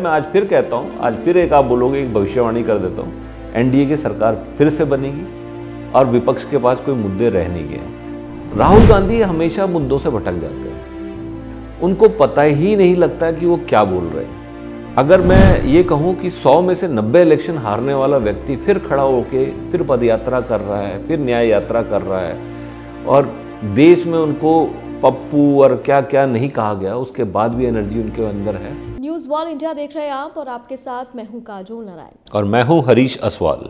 मैं आज फिर कहता हूँ आज फिर एक आप बोलोगे एक भविष्यवाणी कर देता हूँ एनडीए की सरकार फिर से बनेगी और विपक्ष के पास कोई मुद्दे रह नहीं गए राहुल गांधी हमेशा मुद्दों से भटक जाते हैं उनको पता ही नहीं लगता कि वो क्या बोल रहे हैं अगर मैं ये कहूँ कि 100 में से 90 इलेक्शन हारने वाला व्यक्ति फिर खड़ा होके फिर पदयात्रा कर रहा है फिर न्याय यात्रा कर रहा है और देश में उनको पप्पू और क्या क्या नहीं कहा गया उसके बाद भी एनर्जी उनके अंदर है न्यूज वॉल इंडिया देख रहे हैं आप और आपके साथ मैं हूं काजोल नारायण और मैं हूं हरीश असवाल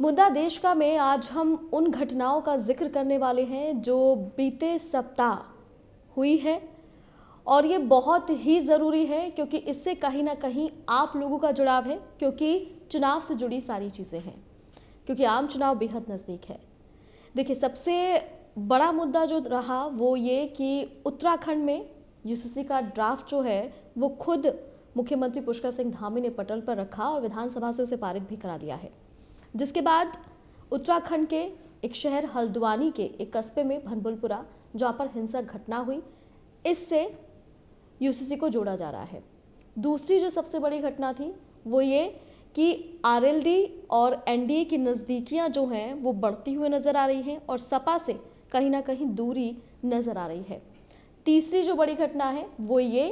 मुद्दा देश का में आज हम उन घटनाओं का जिक्र करने वाले हैं जो बीते सप्ताह हुई है और ये बहुत ही ज़रूरी है क्योंकि इससे कहीं ना कहीं आप लोगों का जुड़ाव है क्योंकि चुनाव से जुड़ी सारी चीज़ें हैं क्योंकि आम चुनाव बेहद नज़दीक है देखिए सबसे बड़ा मुद्दा जो रहा वो ये कि उत्तराखंड में यूसीसी का ड्राफ्ट जो है वो खुद मुख्यमंत्री पुष्कर सिंह धामी ने पटल पर रखा और विधानसभा से उसे पारित भी करा लिया है जिसके बाद उत्तराखंड के एक शहर हल्द्वानी के एक कस्बे में भनबुलपुरा जहाँ पर हिंसक घटना हुई इससे यूसीसी को जोड़ा जा रहा है दूसरी जो सबसे बड़ी घटना थी वो ये कि आरएलडी और एनडीए की नज़दीकियाँ जो हैं वो बढ़ती हुई नज़र आ रही हैं और सपा से कहीं ना कहीं दूरी नज़र आ रही है तीसरी जो बड़ी घटना है वो ये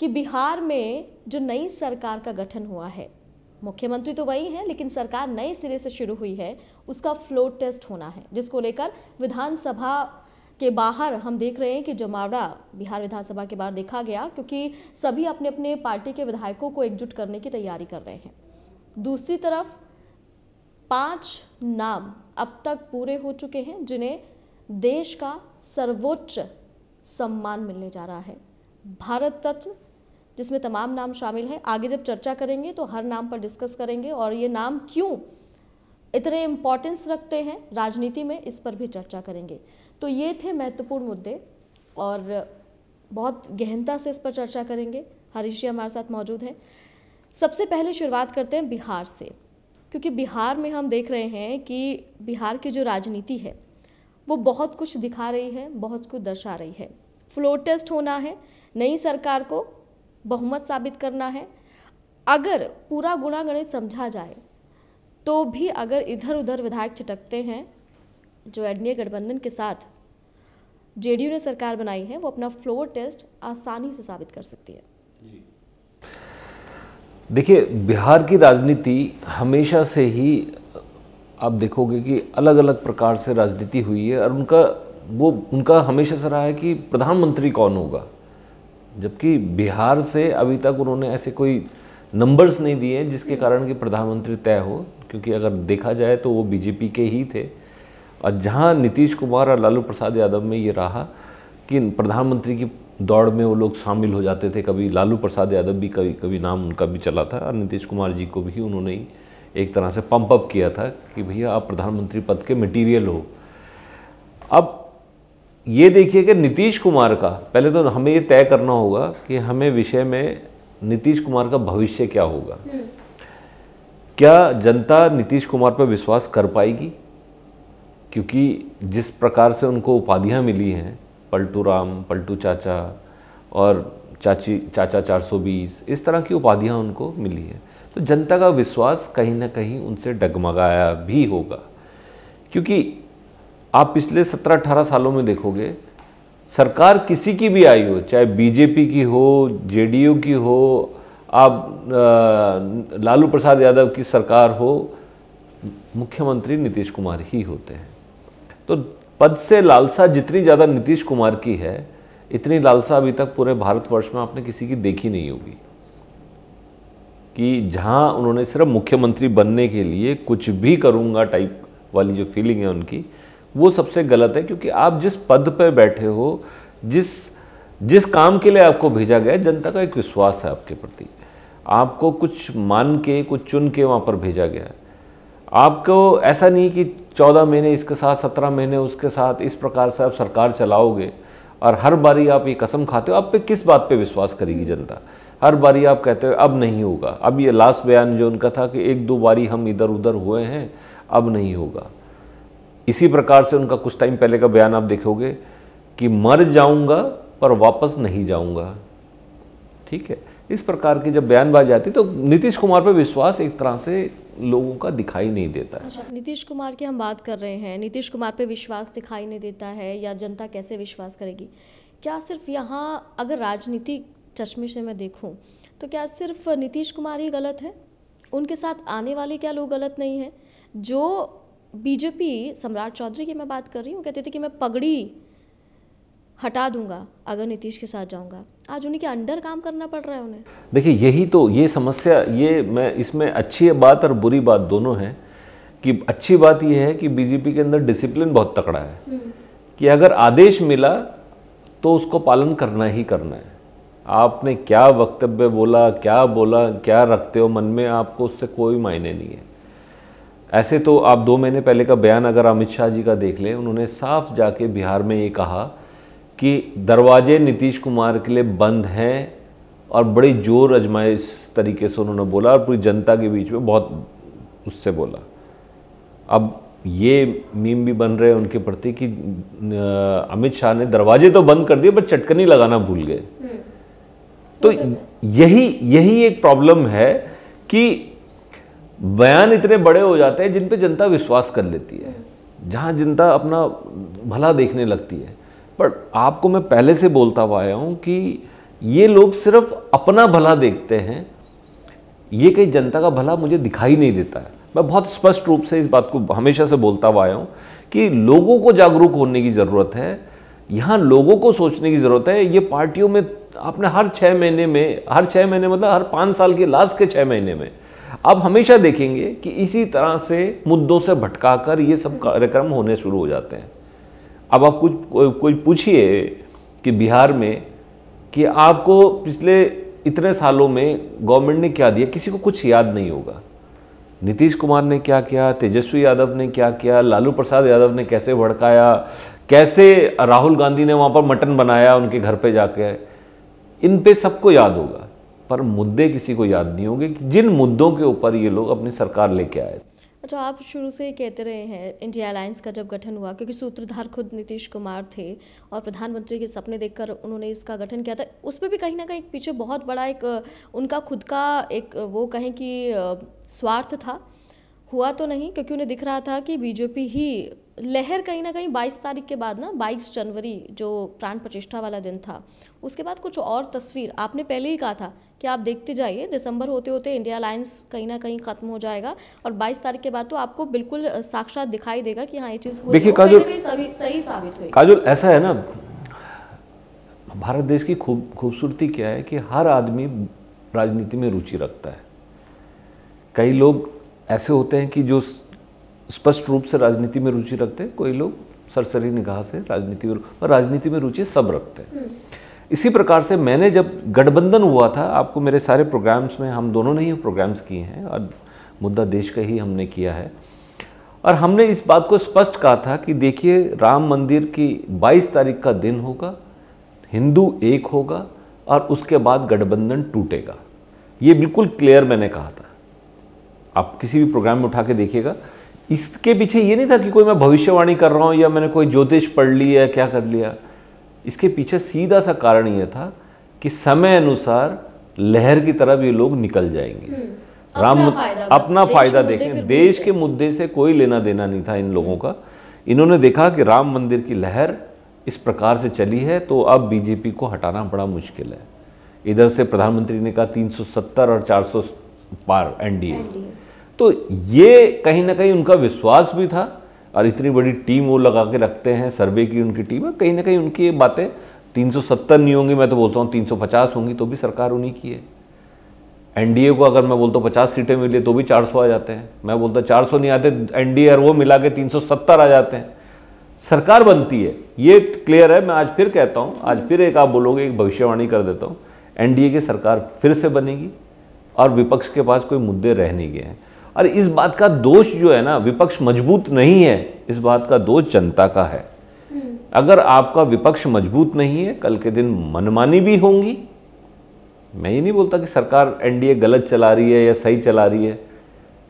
कि बिहार में जो नई सरकार का गठन हुआ है मुख्यमंत्री तो वही हैं लेकिन सरकार नए सिरे से शुरू हुई है उसका फ्लोर टेस्ट होना है जिसको लेकर विधानसभा के बाहर हम देख रहे हैं कि जमावड़ा बिहार विधानसभा के बाहर देखा गया क्योंकि सभी अपने अपने पार्टी के विधायकों को एकजुट करने की तैयारी कर रहे हैं दूसरी तरफ पांच नाम अब तक पूरे हो चुके हैं जिन्हें देश का सर्वोच्च सम्मान मिलने जा रहा है भारत तत्व जिसमें तमाम नाम शामिल हैं आगे जब चर्चा करेंगे तो हर नाम पर डिस्कस करेंगे और ये नाम क्यों इतने इम्पॉर्टेंस रखते हैं राजनीति में इस पर भी चर्चा करेंगे तो ये थे महत्वपूर्ण मुद्दे और बहुत गहनता से इस पर चर्चा करेंगे हरीश जी हमारे साथ मौजूद हैं सबसे पहले शुरुआत करते हैं बिहार से क्योंकि बिहार में हम देख रहे हैं कि बिहार की जो राजनीति है वो बहुत कुछ दिखा रही है बहुत कुछ दर्शा रही है फ्लोर टेस्ट होना है नई सरकार को बहुमत साबित करना है अगर पूरा गुणागणित समझा जाए तो भी अगर इधर उधर विधायक चटकते हैं जो एनडीए गठबंधन के साथ जेडीयू ने सरकार बनाई है वो अपना फ्लोर टेस्ट आसानी से साबित कर सकती है देखिए बिहार की राजनीति हमेशा से ही आप देखोगे कि अलग अलग प्रकार से राजनीति हुई है और उनका वो उनका हमेशा से रहा है कि प्रधानमंत्री कौन होगा जबकि बिहार से अभी तक उन्होंने ऐसे कोई नंबर्स नहीं दिए जिसके कारण कि प्रधानमंत्री तय हो क्योंकि अगर देखा जाए तो वो बीजेपी के ही थे और जहाँ नीतीश कुमार और लालू प्रसाद यादव में ये रहा कि प्रधानमंत्री की दौड़ में वो लोग शामिल हो जाते थे कभी लालू प्रसाद यादव भी कभी कभी नाम उनका भी चला था और नीतीश कुमार जी को भी उन्होंने ही एक तरह से पंप अप किया था कि भैया आप प्रधानमंत्री पद के मटेरियल हो अब ये देखिए कि नीतीश कुमार का पहले तो हमें ये तय करना होगा कि हमें विषय में नीतीश कुमार का भविष्य क्या होगा हम्म। क्या जनता नीतीश कुमार पर विश्वास कर पाएगी क्योंकि जिस प्रकार से उनको उपाधियाँ मिली हैं पलटू राम पलटू चाचा और चाची चाचा 420 इस तरह की उपाधियाँ उनको मिली हैं तो जनता का विश्वास कहीं ना कहीं उनसे डगमगाया भी होगा क्योंकि आप पिछले सत्रह अठारह सालों में देखोगे सरकार किसी की भी आई हो चाहे बीजेपी की हो जेडीयू की हो आप लालू प्रसाद यादव की सरकार हो मुख्यमंत्री नीतीश कुमार ही होते हैं तो पद से लालसा जितनी ज़्यादा नीतीश कुमार की है इतनी लालसा अभी तक पूरे भारतवर्ष में आपने किसी की देखी नहीं होगी कि जहाँ उन्होंने सिर्फ मुख्यमंत्री बनने के लिए कुछ भी करूँगा टाइप वाली जो फीलिंग है उनकी वो सबसे गलत है क्योंकि आप जिस पद पर बैठे हो जिस जिस काम के लिए आपको भेजा गया जनता का एक विश्वास है आपके प्रति आपको कुछ मान के कुछ चुन के वहाँ पर भेजा गया है आपको ऐसा नहीं कि चौदह महीने इसके साथ सत्रह महीने उसके साथ इस प्रकार से आप सरकार चलाओगे और हर बारी आप ये कसम खाते हो आप पे किस बात पे विश्वास करेगी जनता हर बारी आप कहते हो अब नहीं होगा अब ये लास्ट बयान जो उनका था कि एक दो बारी हम इधर उधर हुए हैं अब नहीं होगा इसी प्रकार से उनका कुछ टाइम पहले का बयान आप देखोगे कि मर जाऊंगा पर वापस नहीं जाऊंगा ठीक है इस प्रकार की जब बयानबाजी आती तो नीतीश कुमार पर विश्वास एक तरह से लोगों का दिखाई नहीं देता अच्छा नीतीश कुमार की हम बात कर रहे हैं नीतीश कुमार पर विश्वास दिखाई नहीं देता है या जनता कैसे विश्वास करेगी क्या सिर्फ यहाँ अगर राजनीति चश्मे से मैं देखूँ तो क्या सिर्फ नीतीश कुमार ही गलत है उनके साथ आने वाले क्या लोग गलत नहीं हैं जो बीजेपी सम्राट चौधरी की मैं बात कर रही हूँ कहते थे कि मैं पगड़ी हटा दूंगा अगर नीतीश के साथ जाऊंगा आज उन्हीं के अंडर काम करना पड़ रहा है उन्हें देखिए यही तो ये समस्या ये मैं इसमें अच्छी बात और बुरी बात दोनों है कि अच्छी बात यह है कि बीजेपी के अंदर डिसिप्लिन बहुत तकड़ा है हम्म। कि अगर आदेश मिला तो उसको पालन करना ही करना है आपने क्या वक्तव्य बोला क्या बोला क्या रखते हो मन में आपको उससे कोई मायने नहीं है ऐसे तो आप दो महीने पहले का बयान अगर अमित शाह जी का देख लें उन्होंने साफ जाके बिहार में ये कहा कि दरवाजे नीतीश कुमार के लिए बंद हैं और बड़ी जोर अजमाइश तरीके से उन्होंने बोला और पूरी जनता के बीच में बहुत उससे बोला अब ये मीम भी बन रहे हैं उनके प्रति कि अमित शाह ने दरवाजे तो बंद कर दिए पर चटकनी लगाना भूल गए तो यही यही एक प्रॉब्लम है कि बयान इतने बड़े हो जाते हैं जिन पे जनता विश्वास कर लेती है जहाँ जनता अपना भला देखने लगती है पर आपको मैं पहले से बोलता हुआ आया हूँ कि ये लोग सिर्फ अपना भला देखते हैं ये कहीं जनता का भला मुझे दिखाई नहीं देता है मैं बहुत स्पष्ट रूप से इस बात को हमेशा से बोलता हुआ आया हूँ कि लोगों को जागरूक होने की ज़रूरत है यहाँ लोगों को सोचने की ज़रूरत है ये पार्टियों में आपने हर छः महीने में हर छः महीने मतलब हर पाँच साल के लास्ट के छः महीने में आप हमेशा देखेंगे कि इसी तरह से मुद्दों से भटका कर ये सब कार्यक्रम होने शुरू हो जाते हैं अब आप कुछ कोई पूछिए कि बिहार में कि आपको पिछले इतने सालों में गवर्नमेंट ने क्या दिया किसी को कुछ याद नहीं होगा नीतीश कुमार ने क्या किया तेजस्वी यादव ने क्या किया लालू प्रसाद यादव ने कैसे भड़काया कैसे राहुल गांधी ने वहाँ पर मटन बनाया उनके घर पे जाके इन पे सबको याद होगा पर मुद्दे किसी को याद नहीं होंगे कि जिन मुद्दों के ऊपर ये लोग अपनी सरकार लेके आए अच्छा आप शुरू से ही कहते रहे हैं इंडिया अलायंस का जब गठन हुआ क्योंकि सूत्रधार खुद नीतीश कुमार थे और प्रधानमंत्री के सपने देखकर उन्होंने इसका गठन किया था उस पर भी कहीं ना कहीं पीछे बहुत बड़ा एक उनका खुद का एक वो कहें कि स्वार्थ था हुआ तो नहीं क्योंकि उन्हें दिख रहा था कि बीजेपी ही लहर कहीं ना कहीं 22 तारीख के बाद ना 22 जनवरी जो प्राण प्रतिष्ठा वाला दिन था उसके बाद कुछ और तस्वीर आपने पहले ही कहा था कि आप देखते जाइए दिसंबर होते होते इंडिया अलायंस कहीं ना कहीं खत्म हो जाएगा और 22 तारीख के बाद तो आपको बिल्कुल साक्षात दिखाई देगा कि हाँ ये चीज़ देखिए काजुल सही साबित हुई काजुल ऐसा है ना भारत देश की खूब खूबसूरती क्या है कि हर आदमी राजनीति में रुचि रखता है कई लोग ऐसे होते हैं कि जो स्पष्ट रूप से राजनीति में रुचि रखते हैं कोई लोग सरसरी निगाह से राजनीति में और राजनीति में रुचि सब रखते हैं हम्म। इसी प्रकार से मैंने जब गठबंधन हुआ था आपको मेरे सारे प्रोग्राम्स में हम दोनों ने ही प्रोग्राम्स किए हैं और मुद्दा देश का ही हमने किया है और हमने इस बात को स्पष्ट कहा था कि देखिए राम मंदिर की 22 तारीख का दिन होगा हिंदू एक होगा और उसके बाद गठबंधन टूटेगा ये बिल्कुल क्लियर मैंने कहा था आप किसी भी प्रोग्राम में उठा के देखिएगा इसके पीछे ये नहीं था कि कोई मैं भविष्यवाणी कर रहा हूँ या मैंने कोई ज्योतिष पढ़ ली है क्या कर लिया इसके पीछे सीधा सा कारण ये था कि समय अनुसार लहर की तरफ ये लोग निकल जाएंगे हम्म, राम अपना फायदा देखें देश के मुद्दे से कोई लेना देना नहीं था इन हम्म। लोगों का इन्होंने देखा कि राम मंदिर की लहर इस प्रकार से चली है तो अब बीजेपी को हटाना बड़ा मुश्किल है इधर से प्रधानमंत्री ने कहा 370 और 400 पार एनडीए तो ये कहीं ना कहीं उनका विश्वास भी था और इतनी बड़ी टीम वो लगा के रखते हैं सर्वे की उनकी टीम है कहीं ना कहीं उनकी ये बातें 370 नहीं होंगी मैं तो बोलता हूँ 350 होंगी तो भी सरकार उन्हीं की है एनडीए को अगर मैं बोलता हूँ पचास सीटें मिली तो भी 400 आ जाते हैं मैं बोलता चार सौ नहीं आते एनडीए और वो मिला के तीन आ जाते हैं सरकार बनती है ये क्लियर है मैं आज फिर कहता हूँ आज फिर एक आप बोलोगे एक भविष्यवाणी कर देता हूँ एनडीए की सरकार फिर से बनेगी और विपक्ष के पास कोई मुद्दे रह नहीं गए हैं और इस बात का दोष जो है ना विपक्ष मजबूत नहीं है इस बात का दोष जनता का है हम्म। अगर आपका विपक्ष मजबूत नहीं है कल के दिन मनमानी भी होंगी मैं ये नहीं बोलता कि सरकार एनडीए गलत चला रही है या सही चला रही है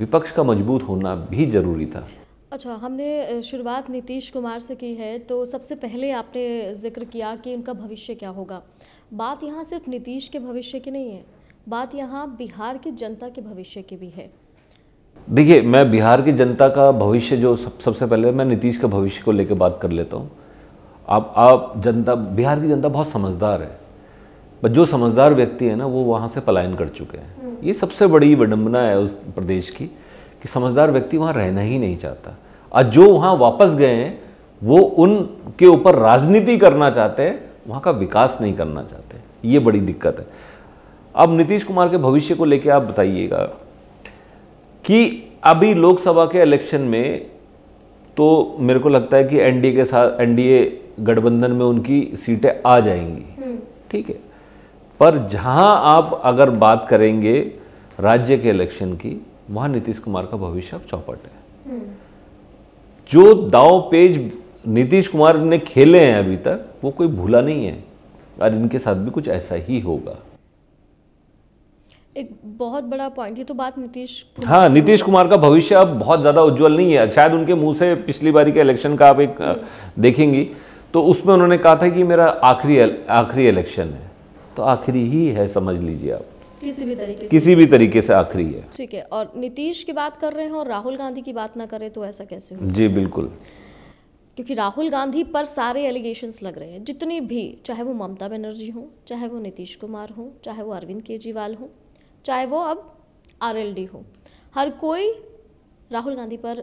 विपक्ष का मजबूत होना भी जरूरी था अच्छा हमने शुरुआत नीतीश कुमार से की है तो सबसे पहले आपने जिक्र किया कि उनका भविष्य क्या होगा बात यहाँ सिर्फ नीतीश के भविष्य की नहीं है बात यहाँ बिहार की जनता के भविष्य की भी है देखिए मैं बिहार की जनता का भविष्य जो सब सबसे पहले मैं नीतीश के भविष्य को लेकर बात कर लेता हूँ आप आप जनता बिहार की जनता बहुत समझदार है बट जो समझदार व्यक्ति है ना वो वहाँ से पलायन कर चुके हैं हम्म। ये सबसे बड़ी विडम्बना है उस प्रदेश की कि समझदार व्यक्ति वहाँ रहना ही नहीं चाहता और जो वहाँ वापस गए हैं वो उनके ऊपर राजनीति करना चाहते हैं वहाँ का विकास नहीं करना चाहते ये बड़ी दिक्कत है अब नीतीश कुमार के भविष्य को लेकर आप बताइएगा कि अभी लोकसभा के इलेक्शन में तो मेरे को लगता है कि एनडीए के साथ एनडीए गठबंधन में उनकी सीटें आ जाएंगी हम्म। ठीक है पर जहां आप अगर बात करेंगे राज्य के इलेक्शन की वहां नीतीश कुमार का भविष्य चौपट है हम्म। जो दाव पेज नीतीश कुमार ने खेले हैं अभी तक वो कोई भूला नहीं है और इनके साथ भी कुछ ऐसा ही होगा एक बहुत बड़ा पॉइंट ये तो बात नीतीश हाँ नीतीश कुमार का भविष्य अब बहुत ज़्यादा उज्जवल नहीं है शायद उनके मुंह से पिछली बारी के इलेक्शन का आप एक हम्म। देखेंगी तो उसमें उन्होंने कहा था कि मेरा आखिरी आखिरी इलेक्शन है तो आखिरी ही है समझ लीजिए आप किसी भी तरीके से किसी भी तरीके से आखिरी है ठीक है और नीतीश की बात कर रहे हैं और राहुल गांधी की बात ना करें तो ऐसा कैसे हो जी बिल्कुल क्योंकि राहुल गांधी पर सारे एलिगेशन लग रहे हैं जितनी भी चाहे वो ममता बनर्जी हों चाहे वो नीतीश कुमार हों चाहे वो अरविंद केजरीवाल हों चाहे वो अब आरएलडी हो हर कोई राहुल गांधी पर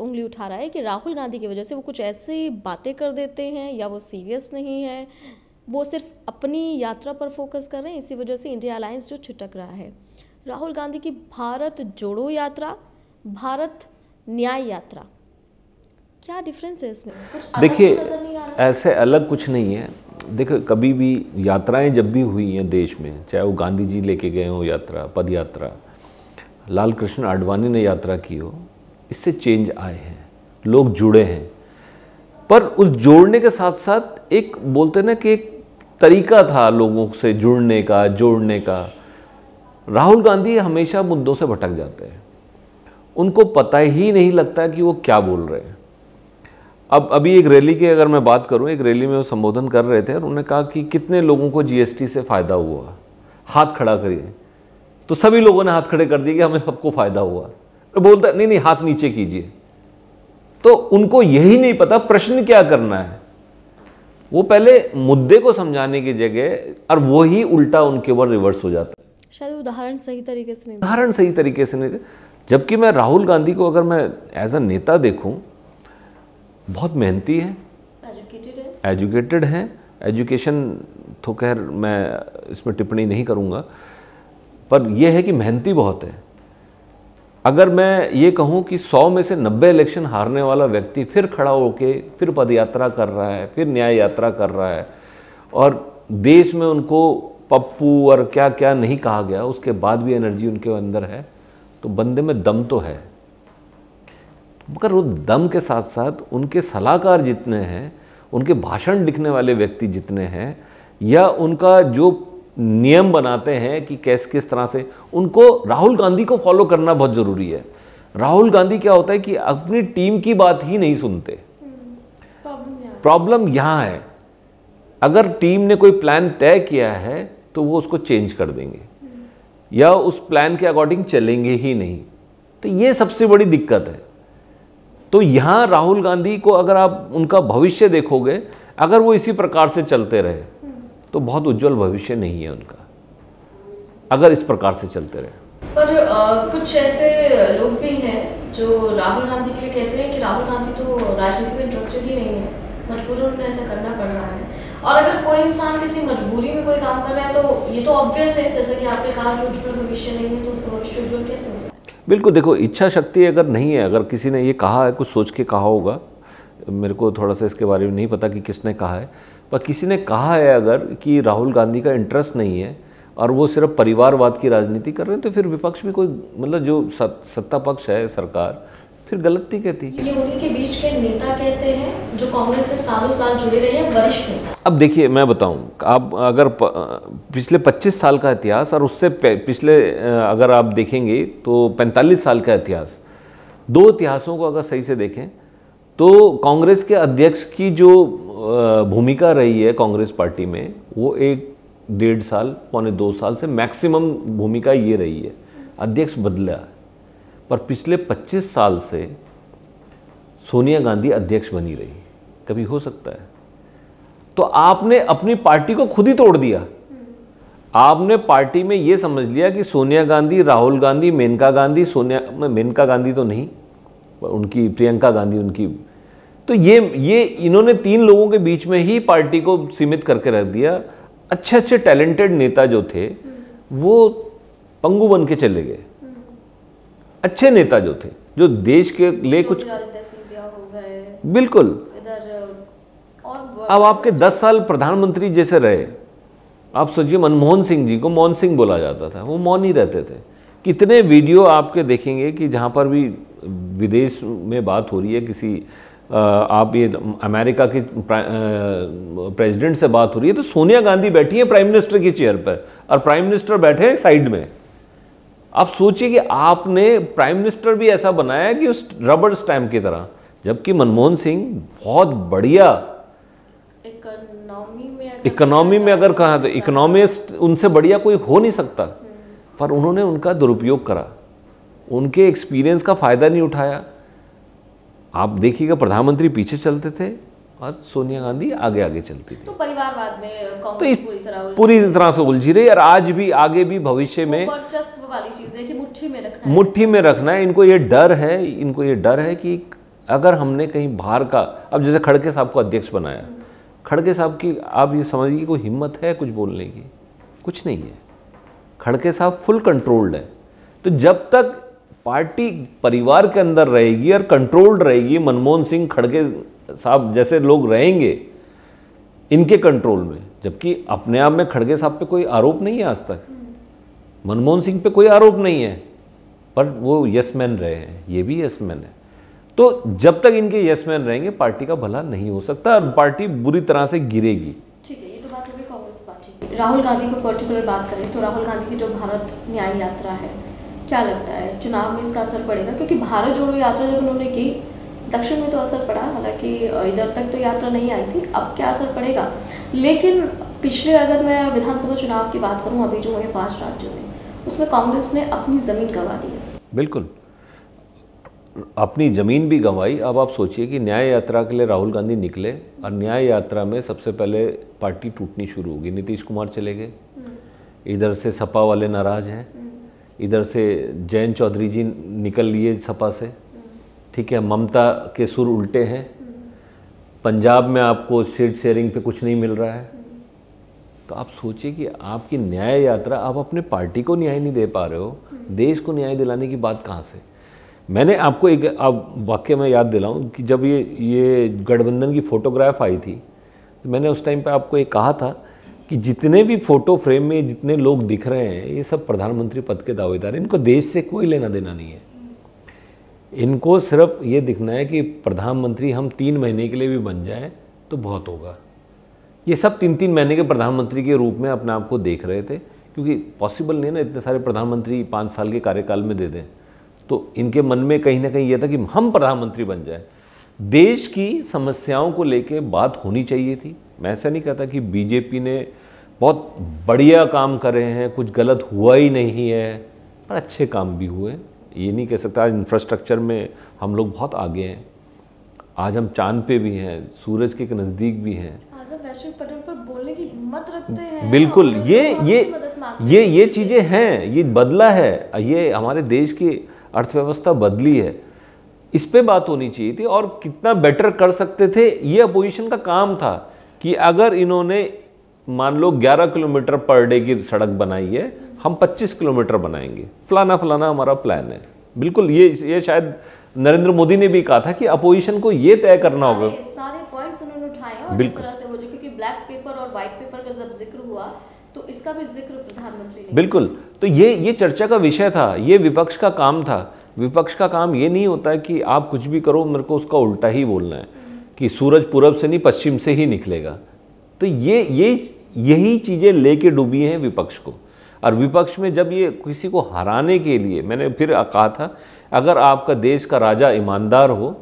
उंगली उठा रहा है कि राहुल गांधी की वजह से वो कुछ ऐसी बातें कर देते हैं या वो सीरियस नहीं है वो सिर्फ अपनी यात्रा पर फोकस कर रहे हैं इसी वजह से इंडिया अलायंस जो छिटक रहा है राहुल गांधी की भारत जोड़ो यात्रा भारत न्याय यात्रा क्या डिफरेंस है इसमें कुछ देखिए ऐसे अलग कुछ नहीं है देखो कभी भी यात्राएं जब भी हुई हैं देश में चाहे वो गांधी जी लेके गए हों यात्रा पद यात्रा लाल कृष्ण आडवाणी ने यात्रा की हो इससे चेंज आए हैं लोग जुड़े हैं पर उस जोड़ने के साथ साथ एक बोलते ना कि एक तरीका था लोगों से जुड़ने का जोड़ने का राहुल गांधी हमेशा मुद्दों से भटक जाते हैं उनको पता ही नहीं लगता कि वो क्या बोल रहे हैं अब अभी एक रैली की अगर मैं बात करूं एक रैली में वो संबोधन कर रहे थे और उन्होंने कहा कि कितने लोगों को जीएसटी से फ़ायदा हुआ हाथ खड़ा करिए तो सभी लोगों ने हाथ खड़े कर दिए कि हमें सबको फ़ायदा हुआ तो बोलता नहीं नहीं हाथ नीचे कीजिए तो उनको यही नहीं पता प्रश्न क्या करना है वो पहले मुद्दे को समझाने की जगह और वही उल्टा उनके ऊपर रिवर्स हो जाता है शायद उदाहरण सही तरीके से नहीं उदाहरण सही तरीके से नहीं जबकि मैं राहुल गांधी को अगर मैं एज अ नेता देखूं बहुत मेहनती है एजुकेटेड हैं एजुकेशन तो खैर मैं इसमें टिप्पणी नहीं करूँगा पर यह है कि मेहनती बहुत है अगर मैं ये कहूँ कि 100 में से 90 इलेक्शन हारने वाला व्यक्ति फिर खड़ा होके फिर पद यात्रा कर रहा है फिर न्याय यात्रा कर रहा है और देश में उनको पप्पू और क्या क्या नहीं कहा गया उसके बाद भी एनर्जी उनके अंदर है तो बंदे में दम तो है मगर वो दम के साथ साथ उनके सलाहकार जितने हैं उनके भाषण लिखने वाले व्यक्ति जितने हैं या उनका जो नियम बनाते हैं कि कैस किस तरह से उनको राहुल गांधी को फॉलो करना बहुत ज़रूरी है राहुल गांधी क्या होता है कि अपनी टीम की बात ही नहीं सुनते प्रॉब्लम यहाँ है अगर टीम ने कोई प्लान तय किया है तो वो उसको चेंज कर देंगे हम्म। या उस प्लान के अकॉर्डिंग चलेंगे ही नहीं तो ये सबसे बड़ी दिक्कत है तो यहाँ राहुल गांधी को अगर आप उनका भविष्य देखोगे अगर वो इसी प्रकार से चलते रहे तो बहुत उज्जवल भविष्य नहीं है उनका अगर इस प्रकार से चलते रहे पर आ, कुछ ऐसे लोग भी हैं जो राहुल गांधी के लिए कहते हैं कि राहुल गांधी तो राजनीति में इंटरेस्टेड ही नहीं है मजबूर उन्हें ऐसा करना पड़ रहा है और अगर कोई इंसान किसी मजबूरी में कोई काम कर रहा है तो ये तो ऑब्वियस है जैसे कि आपने कहा कि उज्जवल भविष्य नहीं है तो उसका भविष्य उज्जवल कैसे हो सकता बिल्कुल देखो इच्छा शक्ति अगर नहीं है अगर किसी ने ये कहा है कुछ सोच के कहा होगा मेरे को थोड़ा सा इसके बारे में नहीं पता कि किसने कहा है पर किसी ने कहा है अगर कि राहुल गांधी का इंटरेस्ट नहीं है और वो सिर्फ परिवारवाद की राजनीति कर रहे हैं तो फिर विपक्ष भी कोई मतलब जो सत्ता पक्ष है सरकार फिर गलत नहीं कहती यूपी के बीच के नेता कहते हैं जो कांग्रेस से सालों साल जुड़े रहे हैं वरिष्ठ नेता अब देखिए मैं बताऊं आप अगर पिछले 25 साल का इतिहास और उससे पिछले अगर आप देखेंगे तो 45 साल का इतिहास दो इतिहासों को अगर सही से देखें तो कांग्रेस के अध्यक्ष की जो भूमिका रही है कांग्रेस पार्टी में वो एक डेढ़ साल पौने दो साल से मैक्सिमम भूमिका ये रही है अध्यक्ष बदला पर पिछले 25 साल से सोनिया गांधी अध्यक्ष बनी रही कभी हो सकता है तो आपने अपनी पार्टी को खुद ही तोड़ दिया आपने पार्टी में ये समझ लिया कि सोनिया गांधी राहुल गांधी मेनका गांधी सोनिया मेनका गांधी तो नहीं उनकी प्रियंका गांधी उनकी तो ये ये इन्होंने तीन लोगों के बीच में ही पार्टी को सीमित करके रख दिया अच्छे अच्छे टैलेंटेड नेता जो थे वो पंगु बन के चले गए अच्छे नेता जो थे जो देश के लिए कुछ बिल्कुल अब आपके दस साल प्रधानमंत्री जैसे रहे आप सोचिए मनमोहन सिंह जी को मोहन सिंह बोला जाता था वो मौन ही रहते थे कितने वीडियो आपके देखेंगे कि जहाँ पर भी विदेश में बात हो रही है किसी आप ये अमेरिका की प्रेसिडेंट से बात हो रही है तो सोनिया गांधी बैठी है प्राइम मिनिस्टर की चेयर पर और प्राइम मिनिस्टर बैठे हैं साइड में आप सोचिए कि आपने प्राइम मिनिस्टर भी ऐसा बनाया कि उस रबड़ स्टैम्प की तरह जबकि मनमोहन सिंह बहुत बढ़िया इकोनॉमी में इकोनॉमी में अगर कहा तो इकोनॉमिस्ट तो उनसे बढ़िया कोई हो नहीं सकता हम्म। पर उन्होंने उनका दुरुपयोग करा उनके एक्सपीरियंस का फ़ायदा नहीं उठाया आप देखिएगा प्रधानमंत्री पीछे चलते थे बाद सोनिया गांधी आगे आगे चलती थी तो परिवारवाद में कांग्रेस तो पूरी तरह पूरी तरह से उलझी रही और आज भी आगे भी भविष्य में वर्चस्व वाली चीज है कि मुट्ठी में रखना है मुट्ठी में रखना है इनको ये डर है इनको ये डर है कि अगर हमने कहीं बाहर का अब जैसे खड़के साहब को अध्यक्ष बनाया हम्म। खड़के साहब की आप ये समझिए कोई हिम्मत है कुछ बोलने की कुछ नहीं है खड़के साहब फुल कंट्रोल्ड है तो जब तक पार्टी परिवार के अंदर रहेगी और कंट्रोल्ड रहेगी मनमोहन सिंह खड़गे साहब जैसे लोग रहेंगे इनके कंट्रोल में जबकि अपने आप में खड़गे साहब पे कोई आरोप नहीं है आज तक हम्म। मनमोहन सिंह पे कोई आरोप नहीं है पर वो यस मैन रहे हैं ये भी यस मैन है तो जब तक इनके यस मैन रहेंगे पार्टी का भला नहीं हो सकता और पार्टी बुरी तरह से गिरेगी तो राहुल गांधी को पर्टिकुलर बात करें तो राहुल गांधी की जो भारत न्याय यात्रा है क्या लगता है चुनाव में इसका असर पड़ेगा क्योंकि भारत जोड़ो यात्रा जब उन्होंने की दक्षिण में तो असर पड़ा हालांकि इधर तक तो यात्रा नहीं आई थी अब क्या असर पड़ेगा लेकिन पिछले अगर मैं विधानसभा चुनाव की बात करूँ अभी जो हुए पाँच राज्यों में उसमें कांग्रेस ने अपनी ज़मीन गंवा दी है बिल्कुल अपनी ज़मीन भी गंवाई अब आप सोचिए कि न्याय यात्रा के लिए राहुल गांधी निकले और न्याय यात्रा में सबसे पहले पार्टी टूटनी शुरू होगी नीतीश कुमार चले गए हम्म। इधर से सपा वाले नाराज़ हैं हम्म। इधर से जैन चौधरी जी निकल लिए सपा से ठीक है ममता के सुर उल्टे हैं पंजाब में आपको सीट शेयरिंग पे कुछ नहीं मिल रहा है तो आप सोचिए कि आपकी न्याय यात्रा आप अपने पार्टी को न्याय नहीं दे पा रहे हो देश को न्याय दिलाने की बात कहाँ से मैंने आपको एक आप वाक्य में याद दिलाऊं कि जब ये ये गठबंधन की फ़ोटोग्राफ आई थी तो मैंने उस टाइम पे आपको ये कहा था कि जितने भी फ़ोटो फ्रेम में जितने लोग दिख रहे हैं ये सब प्रधानमंत्री पद के दावेदार हैं इनको देश से कोई लेना देना नहीं है इनको सिर्फ ये दिखना है कि प्रधानमंत्री हम तीन महीने के लिए भी बन जाएं तो बहुत होगा ये सब तीन तीन महीने के प्रधानमंत्री के रूप में अपने आप को देख रहे थे क्योंकि पॉसिबल नहीं ना इतने सारे प्रधानमंत्री पाँच साल के कार्यकाल में दे दें तो इनके मन में कहीं ना कहीं यह था कि हम प्रधानमंत्री बन जाए देश की समस्याओं को लेके बात होनी चाहिए थी मैं ऐसा नहीं कहता कि बीजेपी ने बहुत बढ़िया काम कर रहे हैं कुछ गलत हुआ ही नहीं है पर अच्छे काम भी हुए ये नहीं कह सकता आज इंफ्रास्ट्रक्चर में हम लोग बहुत आगे हैं आज हम चांद पे भी हैं सूरज के नज़दीक भी हैं आज हम वैश्विक पटल पर बोलने की हिम्मत रखते हैं बिल्कुल ये ये ये ये चीज़ें हैं ये बदला है ये हमारे देश की अर्थव्यवस्था बदली है इस पर बात होनी चाहिए थी और कितना बेटर कर सकते थे ये अपोजिशन का काम था कि अगर इन्होंने मान लो 11 किलोमीटर पर डे की सड़क बनाई है हम 25 किलोमीटर बनाएंगे फलाना फलाना हमारा प्लान है बिल्कुल ये ये शायद नरेंद्र मोदी ने भी कहा था कि अपोजिशन को ये तय करना होगा सारे, सारे पॉइंट्स उन्होंने उठाए और इस तरह से वो जो क्योंकि ब्लैक पेपर और व्हाइट पेपर का जब जिक्र हुआ तो इसका भी जिक्र प्रधानमंत्री ने बिल्कुल तो ये ये चर्चा का विषय था ये विपक्ष का काम था विपक्ष का काम ये नहीं होता कि आप कुछ भी करो मेरे को उसका उल्टा ही बोलना है हम्म। कि सूरज पूरब से नहीं पश्चिम से ही निकलेगा तो ये ये यही चीज़ें लेके डूबी हैं विपक्ष को और विपक्ष में जब ये किसी को हराने के लिए मैंने फिर कहा था अगर आपका देश का राजा ईमानदार हो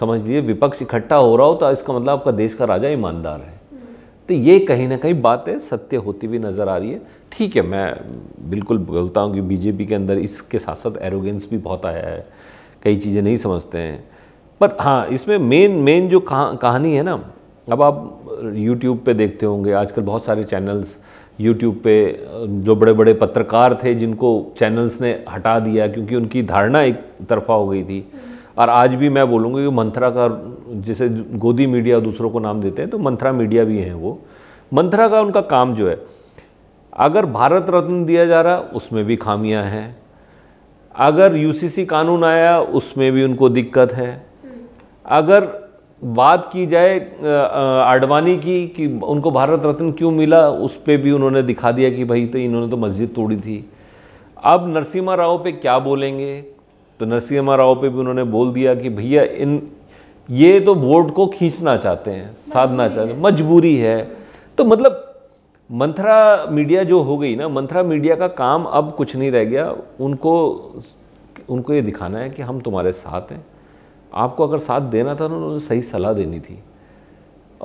समझ लीजिए विपक्ष इकट्ठा हो रहा हो तो इसका मतलब आपका देश का राजा ईमानदार है तो ये कहीं ना कहीं बातें सत्य होती हुई नज़र आ रही है ठीक है मैं बिल्कुल बोलता हूँ कि बीजेपी के अंदर इसके साथ साथ एरोगेंस भी बहुत आया है कई चीज़ें नहीं समझते हैं पर हाँ इसमें मेन मेन जो कहा, कहानी है ना अब आप यूट्यूब पे देखते होंगे आजकल बहुत सारे चैनल्स यूट्यूब पे जो बड़े बड़े पत्रकार थे जिनको चैनल्स ने हटा दिया क्योंकि उनकी धारणा एक तरफा हो गई थी हम्म। और आज भी मैं बोलूँगा कि मंथरा का जैसे गोदी मीडिया दूसरों को नाम देते हैं तो मंथरा मीडिया भी हैं वो मंथरा का उनका काम जो है अगर भारत रत्न दिया जा रहा उसमें भी खामियां हैं अगर यूसीसी कानून आया उसमें भी उनको दिक्कत है हम्म। अगर बात की जाए आडवाणी की कि उनको भारत रत्न क्यों मिला उस पर भी उन्होंने दिखा दिया कि भाई तो इन्होंने तो मस्जिद तोड़ी थी अब नरसिम्हा राव पे क्या बोलेंगे तो नरसिम्हा राव पे भी उन्होंने बोल दिया कि भैया इन ये तो वोट को खींचना चाहते हैं साधना चाहते हैं मजबूरी है तो मतलब मंथरा मीडिया जो हो गई ना मंथरा मीडिया का काम अब कुछ नहीं रह गया उनको उनको ये दिखाना है कि हम तुम्हारे साथ हैं आपको अगर साथ देना था ना उन्होंने सही सलाह देनी थी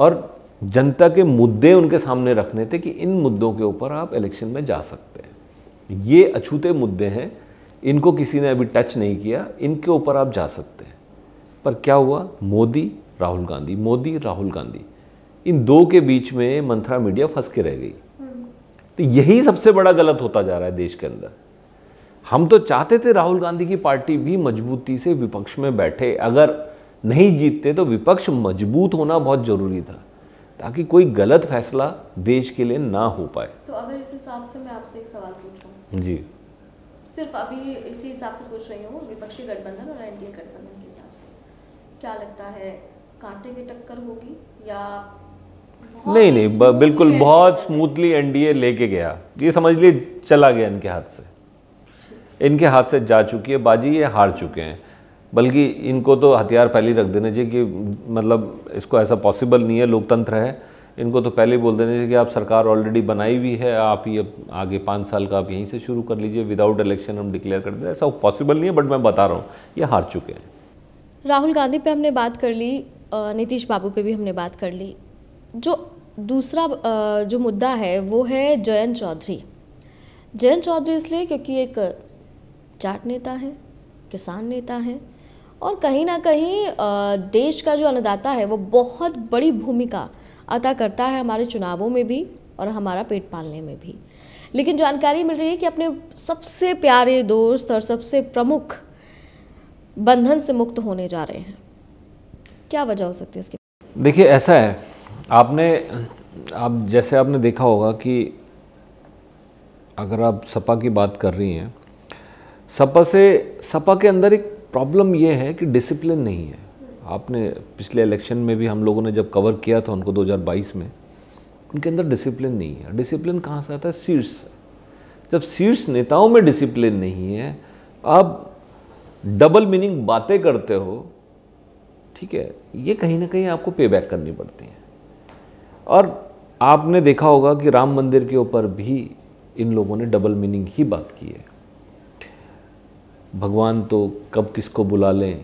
और जनता के मुद्दे उनके सामने रखने थे कि इन मुद्दों के ऊपर आप इलेक्शन में जा सकते हैं ये अछूते मुद्दे हैं इनको किसी ने अभी टच नहीं किया इनके ऊपर आप जा सकते हैं पर क्या हुआ मोदी राहुल गांधी मोदी राहुल गांधी इन दो के बीच में मंथरा मीडिया फंस के रह गई हम्म। तो यही सबसे बड़ा गलत होता जा रहा है देश के अंदर हम तो चाहते थे राहुल गांधी की पार्टी भी मजबूती से विपक्ष में बैठे अगर नहीं जीतते तो विपक्ष मजबूत होना बहुत जरूरी था ताकि कोई गलत फैसला देश के लिए ना हो पाए तो अगर इस हिसाब से मैं आपसे एक सवाल पूछूं जी सिर्फ अभी इसी हिसाब से पूछ रही हूँ विपक्षी गठबंधन और एनडीए गठबंधन के हिसाब से क्या लगता है कांटे की टक्कर होगी या नहीं नहीं बिल्कुल बहुत स्मूथली एनडीए लेके गया ये समझ लिए चला गया इनके हाथ से इनके हाथ से जा चुकी है बाजी ये हार चुके हैं बल्कि इनको तो हथियार पहले ही रख देना चाहिए कि मतलब इसको ऐसा पॉसिबल नहीं है लोकतंत्र है इनको तो पहले ही बोल देना चाहिए कि आप सरकार ऑलरेडी बनाई हुई है आप ये आगे पाँच साल का आप यहीं से शुरू कर लीजिए विदाउट इलेक्शन हम डिक्लेयर कर दें ऐसा पॉसिबल नहीं है बट मैं बता रहा हूँ ये हार चुके हैं राहुल गांधी पे हमने बात कर ली नीतीश बाबू पे भी हमने बात कर ली जो दूसरा जो मुद्दा है वो है जयंत चौधरी जयंत चौधरी इसलिए क्योंकि एक जाट नेता हैं किसान नेता हैं और कहीं ना कहीं देश का जो अन्नदाता है वो बहुत बड़ी भूमिका अदा करता है हमारे चुनावों में भी और हमारा पेट पालने में भी लेकिन जानकारी मिल रही है कि अपने सबसे प्यारे दोस्त और सबसे प्रमुख बंधन से मुक्त होने जा रहे हैं क्या वजह हो सकती है इसकी देखिए ऐसा है आपने आप जैसे आपने देखा होगा कि अगर आप सपा की बात कर रही हैं सपा से सपा के अंदर एक प्रॉब्लम ये है कि डिसिप्लिन नहीं है आपने पिछले इलेक्शन में भी हम लोगों ने जब कवर किया था उनको 2022 में उनके अंदर डिसिप्लिन नहीं है डिसिप्लिन कहाँ से आता है शीर्ष जब शीर्ष नेताओं में डिसिप्लिन नहीं है आप डबल मीनिंग बातें करते हो ठीक है ये कहीं ना कहीं आपको पे बैक करनी पड़ती है और आपने देखा होगा कि राम मंदिर के ऊपर भी इन लोगों ने डबल मीनिंग ही बात की है भगवान तो कब किसको बुला लें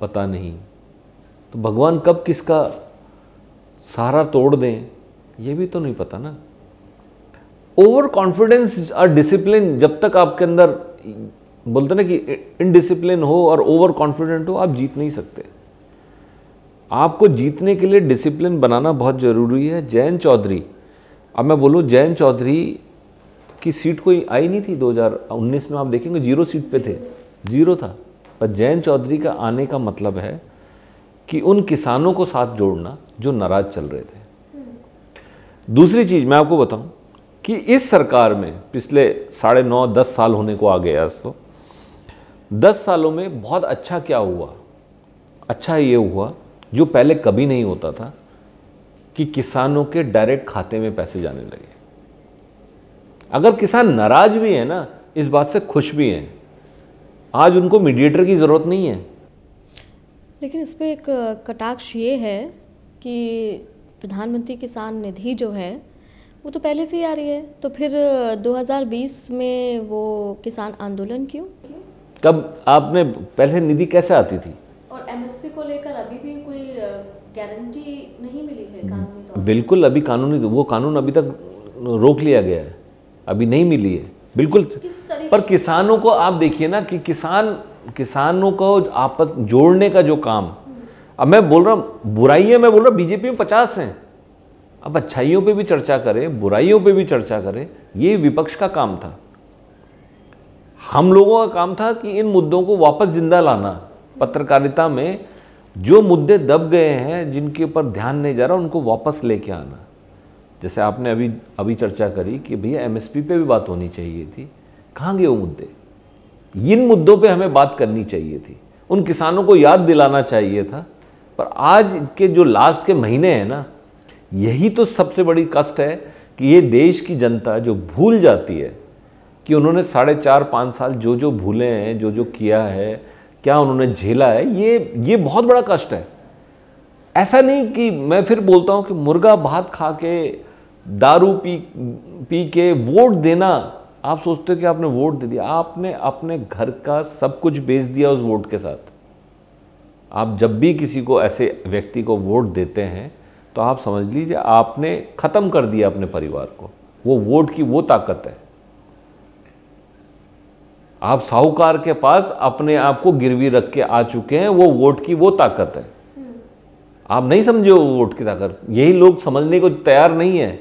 पता नहीं तो भगवान कब किसका सहारा तोड़ दें ये भी तो नहीं पता ना ओवर कॉन्फिडेंस और डिसिप्लिन जब तक आपके अंदर बोलते ना कि इनडिसिप्लिन हो और ओवर कॉन्फिडेंट हो आप जीत नहीं सकते आपको जीतने के लिए डिसिप्लिन बनाना बहुत ज़रूरी है जैन चौधरी अब मैं बोलूँ जैन चौधरी की सीट कोई आई नहीं थी 2019 में आप देखेंगे जीरो सीट पे थे जीरो था पर जैन चौधरी का आने का मतलब है कि उन किसानों को साथ जोड़ना जो नाराज चल रहे थे दूसरी चीज़ मैं आपको बताऊं कि इस सरकार में पिछले साढ़े नौ दस साल होने को आ गया आज तो दस सालों में बहुत अच्छा क्या हुआ अच्छा ये हुआ जो पहले कभी नहीं होता था कि किसानों के डायरेक्ट खाते में पैसे जाने लगे अगर किसान नाराज भी है ना इस बात से खुश भी हैं आज उनको मीडिएटर की ज़रूरत नहीं है लेकिन इस पर एक कटाक्ष ये है कि प्रधानमंत्री किसान निधि जो है वो तो पहले से ही आ रही है तो फिर 2020 में वो किसान आंदोलन क्यों कब आपने पहले निधि कैसे आती थी और एमएसपी को लेकर अभी भी कोई गारंटी नहीं मिली है कानूनी तो बिल्कुल अभी कानूनी वो कानून अभी तक रोक लिया गया है अभी नहीं मिली है बिल्कुल पर किसानों को आप देखिए ना कि किसान किसानों को आप जोड़ने का जो काम अब मैं बोल रहा हूँ बुराइयाँ मैं बोल रहा हूँ बीजेपी में पचास हैं अब अच्छाइयों पे भी चर्चा करें बुराइयों पे भी चर्चा करें ये विपक्ष का काम था हम लोगों का काम था कि इन मुद्दों को वापस जिंदा लाना पत्रकारिता में जो मुद्दे दब गए हैं जिनके ऊपर ध्यान नहीं जा रहा उनको वापस लेके आना जैसे आपने अभी अभी चर्चा करी कि भैया एमएसपी पे भी बात होनी चाहिए थी कहाँ गए वो मुद्दे इन मुद्दों पे हमें बात करनी चाहिए थी उन किसानों को याद दिलाना चाहिए था पर आज के जो लास्ट के महीने हैं ना यही तो सबसे बड़ी कष्ट है कि ये देश की जनता जो भूल जाती है कि उन्होंने साढ़े चार पाँच साल जो जो भूले हैं जो जो किया है क्या उन्होंने झेला है ये ये बहुत बड़ा कष्ट है ऐसा नहीं कि मैं फिर बोलता हूँ कि मुर्गा भात खा के दारू पी पी के वोट देना आप सोचते हो कि आपने वोट दे दिया आपने अपने घर का सब कुछ बेच दिया उस वोट के साथ आप जब भी किसी को ऐसे व्यक्ति को वोट देते हैं तो आप समझ लीजिए आपने ख़त्म कर दिया अपने परिवार को वो वोट की वो ताकत है आप साहूकार के पास अपने आप को गिरवी रख के आ चुके हैं वो वोट की वो ताकत है हम्म। आप नहीं समझे वो वोट की ताकत यही लोग समझने को तैयार नहीं है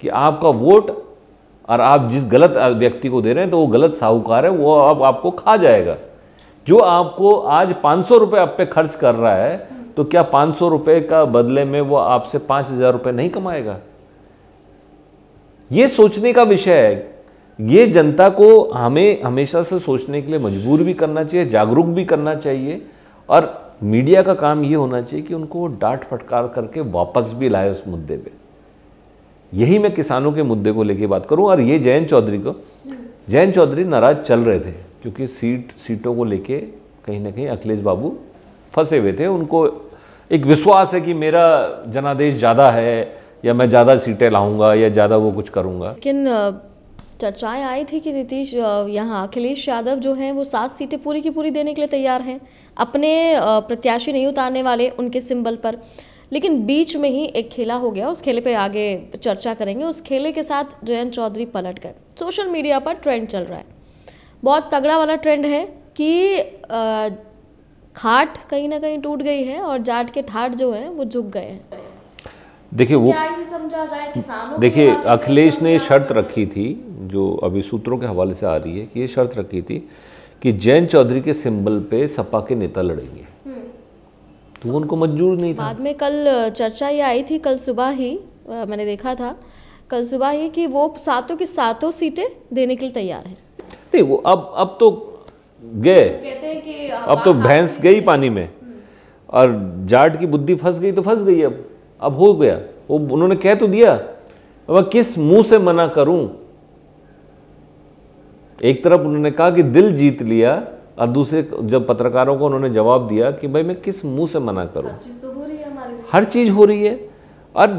कि आपका वोट और आप जिस गलत व्यक्ति को दे रहे हैं तो वो गलत साहूकार है वो अब आपको खा जाएगा जो आपको आज पाँच सौ रुपये आप पे खर्च कर रहा है तो क्या पाँच सौ रुपये का बदले में वो आपसे पाँच हज़ार रुपये नहीं कमाएगा ये सोचने का विषय है ये जनता को हमें हमेशा से सोचने के लिए मजबूर भी करना चाहिए जागरूक भी करना चाहिए और मीडिया का काम ये होना चाहिए कि उनको डांट फटकार करके वापस भी लाए उस मुद्दे पर यही मैं किसानों के मुद्दे को लेके बात करूँ और ये जयंत चौधरी को जयंत चौधरी नाराज चल रहे थे क्योंकि सीट सीटों को लेके कहीं ना कहीं अखिलेश बाबू फंसे हुए थे उनको एक विश्वास है कि मेरा जनादेश ज़्यादा है या मैं ज़्यादा सीटें लाऊंगा या ज़्यादा वो कुछ करूंगा लेकिन चर्चाएं आई थी कि नीतीश यहाँ अखिलेश यादव जो हैं वो सात सीटें पूरी की पूरी देने के लिए तैयार हैं अपने प्रत्याशी नहीं उतारने वाले उनके सिंबल पर लेकिन बीच में ही एक खेला हो गया उस खेले पे आगे चर्चा करेंगे उस खेले के साथ जयंत चौधरी पलट गए सोशल मीडिया पर ट्रेंड चल रहा है बहुत तगड़ा वाला ट्रेंड है कि खाट कहीं ना कहीं टूट गई है और जाट के ठाट जो हैं वो झुक गए हैं देखिए वो देखिए अखिलेश ने शर्त रखी थी जो अभी सूत्रों के हवाले से आ रही है कि ये शर्त रखी थी कि जैन चौधरी के सिंबल पे सपा के नेता लड़ेंगे तो उनको मजबूर नहीं था बाद में कल चर्चा ये आई थी कल सुबह ही आ, मैंने देखा था कल सुबह ही कि वो सातों की सातों सीटें देने के लिए तैयार हैं नहीं वो अब अब तो गए कहते हैं कि अब तो भैंस गई पानी में और जाट की बुद्धि फंस गई तो फंस गई अब अब हो गया वो उन्होंने कह तो दिया अब किस मुंह से मना करूं एक तरफ उन्होंने कहा कि दिल जीत लिया और दूसरे जब पत्रकारों को उन्होंने जवाब दिया कि भाई मैं किस मुंह से मना करूं तो हर चीज़ हो रही है और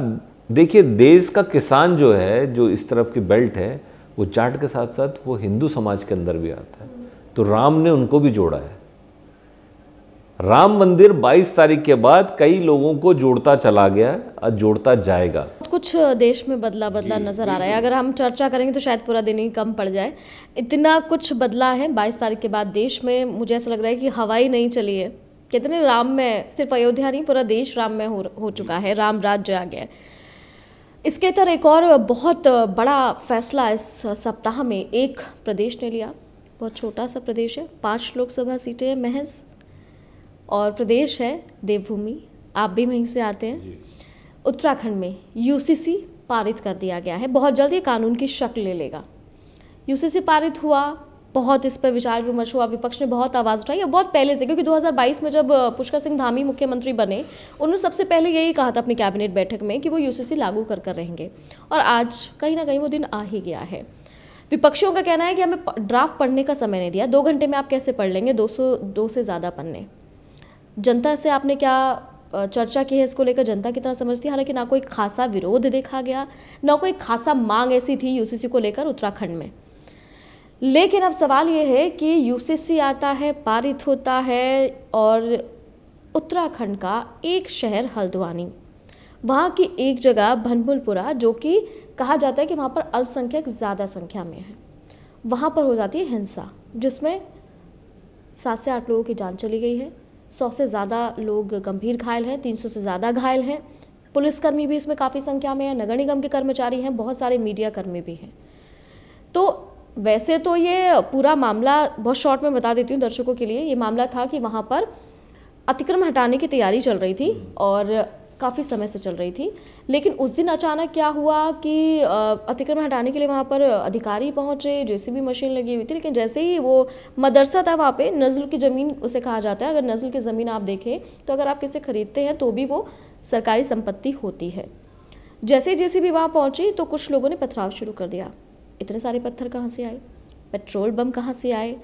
देखिए देश का किसान जो है जो इस तरफ की बेल्ट है वो जाट के साथ साथ वो हिंदू समाज के अंदर भी आता है तो राम ने उनको भी जोड़ा है राम मंदिर 22 तारीख के बाद कई लोगों को जोड़ता चला गया और जोड़ता जाएगा कुछ देश में बदला बदला नजर आ रहा है अगर हम चर्चा करेंगे तो शायद पूरा दिन ही कम पड़ जाए इतना कुछ बदला है 22 तारीख के बाद देश में मुझे ऐसा लग रहा है कि हवाई नहीं चली है कितने राम में सिर्फ अयोध्या नहीं पूरा देश राम में हो, हो चुका है राम राज्य आ गया है इसके तर एक और बहुत बड़ा फैसला इस सप्ताह में एक प्रदेश ने लिया बहुत छोटा सा प्रदेश है पाँच लोकसभा सीटें महज और प्रदेश है देवभूमि आप भी वहीं से आते हैं उत्तराखंड में यूसीसी पारित कर दिया गया है बहुत जल्द ये कानून की शक्ल ले लेगा यूसीसी पारित हुआ बहुत इस पर विचार विमर्श हुआ विपक्ष ने बहुत आवाज़ उठाई और बहुत पहले से क्योंकि 2022 में जब पुष्कर सिंह धामी मुख्यमंत्री बने उन्होंने सबसे पहले यही कहा था अपनी कैबिनेट बैठक में कि वो यूसीसी लागू कर कर रहेंगे और आज कहीं ना कहीं वो दिन आ ही गया है विपक्षियों का कहना है कि हमें ड्राफ्ट पढ़ने का समय नहीं दिया दो घंटे में आप कैसे पढ़ लेंगे दो, दो से ज़्यादा पन्ने जनता से आपने क्या चर्चा की है इसको लेकर जनता कितना समझती है हालांकि ना कोई खासा विरोध देखा गया ना कोई खासा मांग ऐसी थी यूसीसी को लेकर उत्तराखंड में लेकिन अब सवाल ये है कि यूसीसी आता है पारित होता है और उत्तराखंड का एक शहर हल्द्वानी वहाँ की एक जगह भनबुलपुरा जो कि कहा जाता है कि वहाँ पर अल्पसंख्यक ज़्यादा संख्या में है वहाँ पर हो जाती है हिंसा जिसमें सात से आठ लोगों की जान चली गई है सौ से ज़्यादा लोग गंभीर घायल हैं तीन से ज़्यादा घायल हैं पुलिसकर्मी भी इसमें काफ़ी संख्या में हैं नगर निगम के कर्मचारी हैं बहुत सारे मीडिया कर्मी भी हैं तो वैसे तो ये पूरा मामला बहुत शॉर्ट में बता देती हूँ दर्शकों के लिए ये मामला था कि वहाँ पर अतिक्रम हटाने की तैयारी चल रही थी हम्म। और काफ़ी समय से चल रही थी लेकिन उस दिन अचानक क्या हुआ कि अतिक्रमण हटाने के लिए वहाँ पर अधिकारी पहुँचे जेसीबी मशीन लगी हुई थी लेकिन जैसे ही वो मदरसा था वहाँ पे नज़ल की ज़मीन उसे कहा जाता है अगर नज़ल की ज़मीन आप देखें तो अगर आप किसे खरीदते हैं तो भी वो सरकारी संपत्ति होती है जैसे जैसे भी वहाँ पहुँची तो कुछ लोगों ने पथराव शुरू कर दिया इतने सारे पत्थर कहाँ से आए पेट्रोल बम कहाँ से आए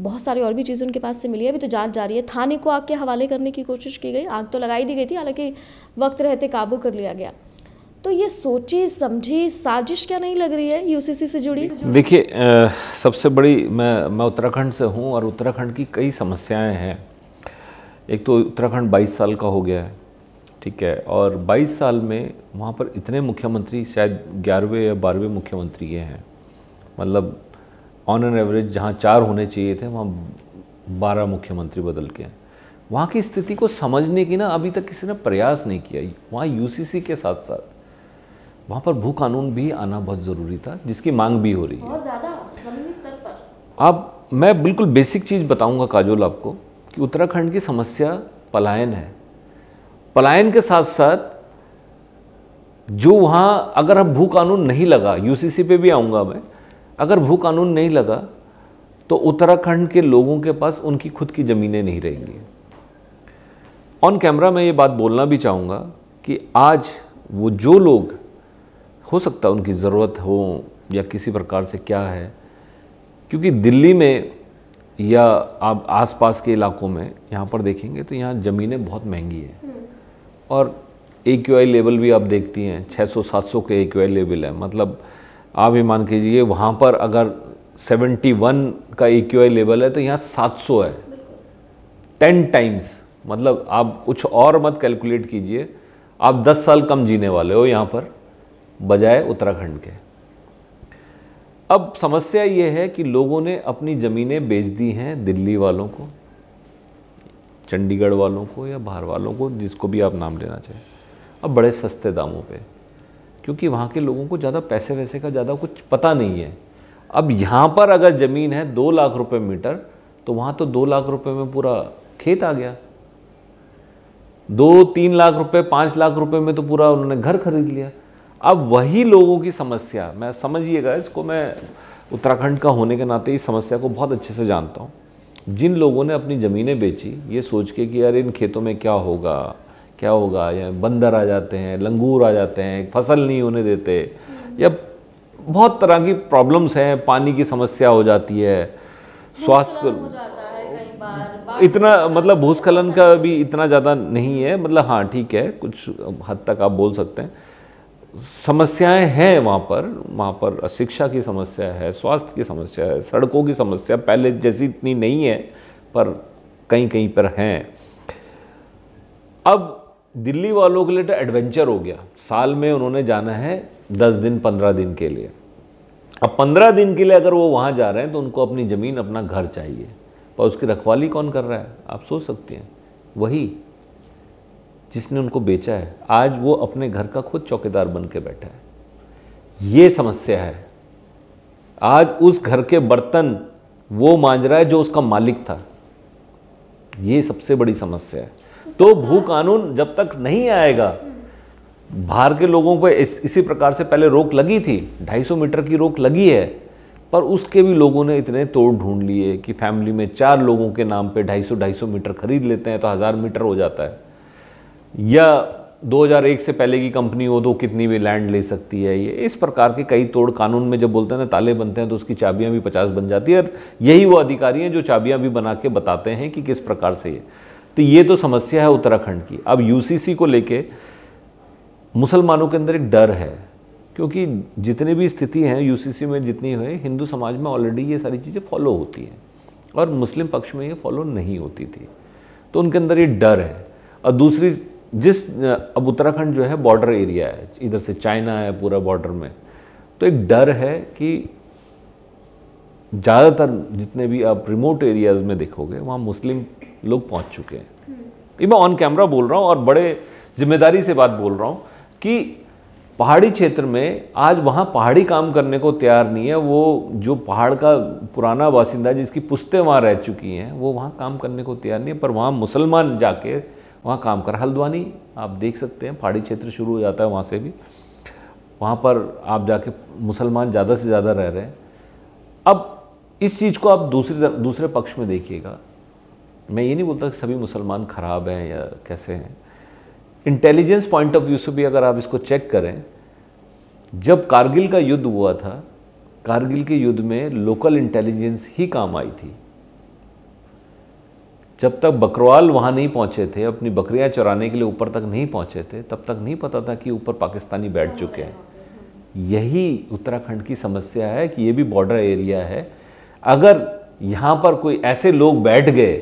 बहुत सारी और भी चीज़ें उनके पास से मिली है अभी तो जांच रही है थाने को आग के हवाले करने की कोशिश की गई आग तो लगाई दी गई थी हालांकि वक्त रहते काबू कर लिया गया तो ये सोची समझी साजिश क्या नहीं लग रही है यूसीसी से जुड़ी देखिए सबसे बड़ी मैं मैं उत्तराखंड से हूँ और उत्तराखंड की कई समस्याएं हैं एक तो उत्तराखंड 22 साल का हो गया है ठीक है और 22 साल में वहाँ पर इतने मुख्यमंत्री शायद ग्यारहवें या बारहवें मुख्यमंत्री हैं मतलब ऑन एन एवरेज जहाँ चार होने चाहिए थे वहाँ बारह मुख्यमंत्री बदल के हैं वहाँ की स्थिति को समझने की ना अभी तक किसी ने प्रयास नहीं किया वहाँ यू के साथ साथ वहाँ पर भू कानून भी आना बहुत ज़रूरी था जिसकी मांग भी हो रही है अब मैं बिल्कुल बेसिक चीज़ बताऊंगा काजोल आपको कि उत्तराखंड की समस्या पलायन है पलायन के साथ साथ जो वहाँ अगर हम भू कानून नहीं लगा यूसीसी पे भी आऊँगा मैं अगर भू कानून नहीं लगा तो उत्तराखंड के लोगों के पास उनकी खुद की ज़मीनें नहीं रहेंगी ऑन कैमरा मैं ये बात बोलना भी चाहूँगा कि आज वो जो लोग हो सकता है उनकी ज़रूरत हो या किसी प्रकार से क्या है क्योंकि दिल्ली में या आप आसपास के इलाकों में यहाँ पर देखेंगे तो यहाँ ज़मीनें बहुत महंगी हैं हम्म। और ए क्यू आई लेवल भी आप देखती हैं 600-700 के ए क्यू आई लेवल है मतलब आप ये मान कीजिए वहाँ पर अगर 71 का ए e लेवल है तो यहाँ 700 है टेन टाइम्स मतलब आप कुछ और मत कैलकुलेट कीजिए आप 10 साल कम जीने वाले हो यहाँ पर बजाय उत्तराखंड के अब समस्या ये है कि लोगों ने अपनी ज़मीनें बेच दी हैं दिल्ली वालों को चंडीगढ़ वालों को या बाहर वालों को जिसको भी आप नाम लेना चाहें अब बड़े सस्ते दामों पर क्योंकि वहाँ के लोगों को ज़्यादा पैसे वैसे का ज़्यादा कुछ पता नहीं है अब यहाँ पर अगर ज़मीन है दो लाख रुपए मीटर तो वहाँ तो दो लाख रुपए में पूरा खेत आ गया दो तीन लाख रुपए पाँच लाख रुपए में तो पूरा उन्होंने घर खरीद लिया अब वही लोगों की समस्या मैं समझिएगा इसको मैं उत्तराखंड का होने के नाते इस समस्या को बहुत अच्छे से जानता हूँ जिन लोगों ने अपनी ज़मीनें बेची ये सोच के कि यार इन खेतों में क्या होगा क्या होगा या बंदर आ जाते हैं लंगूर आ जाते हैं फसल नहीं होने देते या बहुत तरह की प्रॉब्लम्स हैं पानी की समस्या हो जाती है स्वास्थ्य इतना मतलब भूस्खलन का भी इतना ज़्यादा नहीं है मतलब हाँ ठीक है कुछ हद तक आप बोल सकते हैं समस्याएं हैं वहाँ पर वहाँ पर शिक्षा की समस्या है स्वास्थ्य की समस्या है सड़कों की समस्या पहले जैसी इतनी नहीं है पर कहीं कहीं पर हैं अब दिल्ली वालों के लिए तो एडवेंचर हो गया साल में उन्होंने जाना है दस दिन पंद्रह दिन के लिए अब पंद्रह दिन के लिए अगर वो वहाँ जा रहे हैं तो उनको अपनी ज़मीन अपना घर चाहिए पर उसकी रखवाली कौन कर रहा है आप सोच सकते हैं वही जिसने उनको बेचा है आज वो अपने घर का खुद चौकीदार बन के बैठा है ये समस्या है आज उस घर के बर्तन वो मांझ रहा है जो उसका मालिक था ये सबसे बड़ी समस्या है तो भू कानून जब तक नहीं आएगा बाहर के लोगों को इस, इसी प्रकार से पहले रोक लगी थी 250 मीटर की रोक लगी है पर उसके भी लोगों ने इतने तोड़ ढूंढ लिए कि फैमिली में चार लोगों के नाम पे 250 250 मीटर खरीद लेते हैं तो हज़ार मीटर हो जाता है या 2001 से पहले की कंपनी हो तो कितनी भी लैंड ले सकती है ये इस प्रकार के कई तोड़ कानून में जब बोलते हैं ना ताले बनते हैं तो उसकी चाबियाँ भी पचास बन जाती है और यही वो अधिकारी हैं जो चाबियाँ भी बना के बताते हैं कि किस प्रकार से ये तो ये तो समस्या है उत्तराखंड की अब यूसीसी को लेके मुसलमानों के अंदर एक डर है क्योंकि जितने भी स्थिति हैं यूसीसी में जितनी हुई हिंदू समाज में ऑलरेडी ये सारी चीज़ें फॉलो होती हैं और मुस्लिम पक्ष में ये फॉलो नहीं होती थी तो उनके अंदर ये डर है और दूसरी जिस अब उत्तराखंड जो है बॉर्डर एरिया है इधर से चाइना है पूरा बॉर्डर में तो एक डर है कि ज़्यादातर जितने भी आप रिमोट एरियाज़ में देखोगे वहाँ मुस्लिम लोग पहुंच चुके हैं ये मैं ऑन कैमरा बोल रहा हूँ और बड़े जिम्मेदारी से बात बोल रहा हूँ कि पहाड़ी क्षेत्र में आज वहाँ पहाड़ी काम करने को तैयार नहीं है वो जो पहाड़ का पुराना बासिंदा जिसकी पुस्तें वहाँ रह चुकी हैं वो वहाँ काम करने को तैयार नहीं है पर वहाँ मुसलमान जाके वहाँ काम कर हल्द्वानी आप देख सकते हैं पहाड़ी क्षेत्र शुरू हो जाता है वहाँ से भी वहाँ पर आप जाके मुसलमान ज़्यादा से ज़्यादा रह रहे हैं अब इस चीज़ को आप दूसरे दूसरे पक्ष में देखिएगा मैं ये नहीं बोलता कि सभी मुसलमान ख़राब हैं या कैसे हैं इंटेलिजेंस पॉइंट ऑफ व्यू से भी अगर आप इसको चेक करें जब कारगिल का युद्ध हुआ था कारगिल के युद्ध में लोकल इंटेलिजेंस ही काम आई थी जब तक बकरवाल वहाँ नहीं पहुँचे थे अपनी बकरियाँ चराने के लिए ऊपर तक नहीं पहुँचे थे तब तक नहीं पता था कि ऊपर पाकिस्तानी बैठ चुके हैं यही उत्तराखंड की समस्या है कि ये भी बॉर्डर एरिया है अगर यहाँ पर कोई ऐसे लोग बैठ गए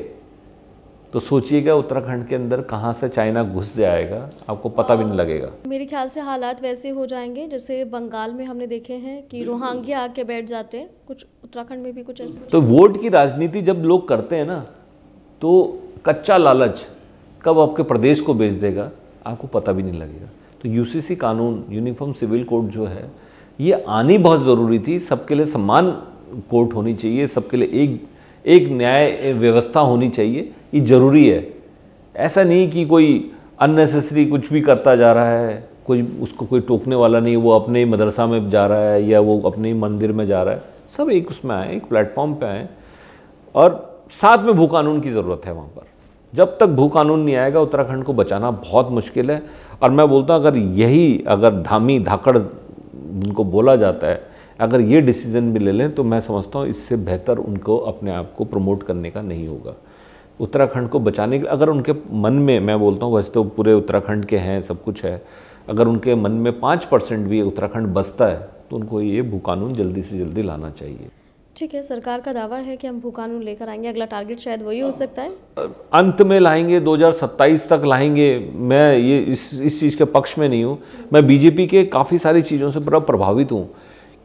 तो सोचिएगा उत्तराखंड के अंदर कहाँ से चाइना घुस जाएगा आपको पता भी नहीं लगेगा मेरे ख्याल से हालात वैसे हो जाएंगे जैसे बंगाल में हमने देखे हैं कि रोहांगी आके बैठ जाते हैं कुछ उत्तराखंड में भी कुछ ऐसे तो वोट की राजनीति जब लोग करते हैं ना तो कच्चा लालच कब आपके प्रदेश को बेच देगा आपको पता भी नहीं लगेगा तो यू कानून यूनिफॉर्म सिविल कोड जो है ये आनी बहुत ज़रूरी थी सबके लिए समान कोर्ट होनी चाहिए सबके लिए एक एक न्याय व्यवस्था होनी चाहिए ये ज़रूरी है ऐसा नहीं कि कोई अननेसेसरी कुछ भी करता जा रहा है कोई उसको कोई टोकने वाला नहीं वो अपने ही मदरसा में जा रहा है या वो अपने ही मंदिर में जा रहा है सब एक उसमें आए एक प्लेटफॉर्म पे आए और साथ में भू कानून की ज़रूरत है वहाँ पर जब तक भू कानून नहीं आएगा उत्तराखंड को बचाना बहुत मुश्किल है और मैं बोलता हूँ अगर यही अगर धामी धाकड़ उनको बोला जाता है अगर ये डिसीज़न भी ले लें तो मैं समझता हूँ इससे बेहतर उनको अपने आप को प्रमोट करने का नहीं होगा उत्तराखंड को बचाने के अगर उनके मन में मैं बोलता हूँ वैसे तो पूरे उत्तराखंड के हैं सब कुछ है अगर उनके मन में पाँच परसेंट भी उत्तराखंड बसता है तो उनको ये भू कानून जल्दी से जल्दी लाना चाहिए ठीक है सरकार का दावा है कि हम भू कानून लेकर आएंगे अगला टारगेट शायद वही हो सकता है अंत में लाएंगे 2027 तक लाएंगे मैं ये इस इस चीज़ के पक्ष में नहीं हूँ मैं बीजेपी के काफ़ी सारी चीज़ों से बड़ा प्रभावित हूँ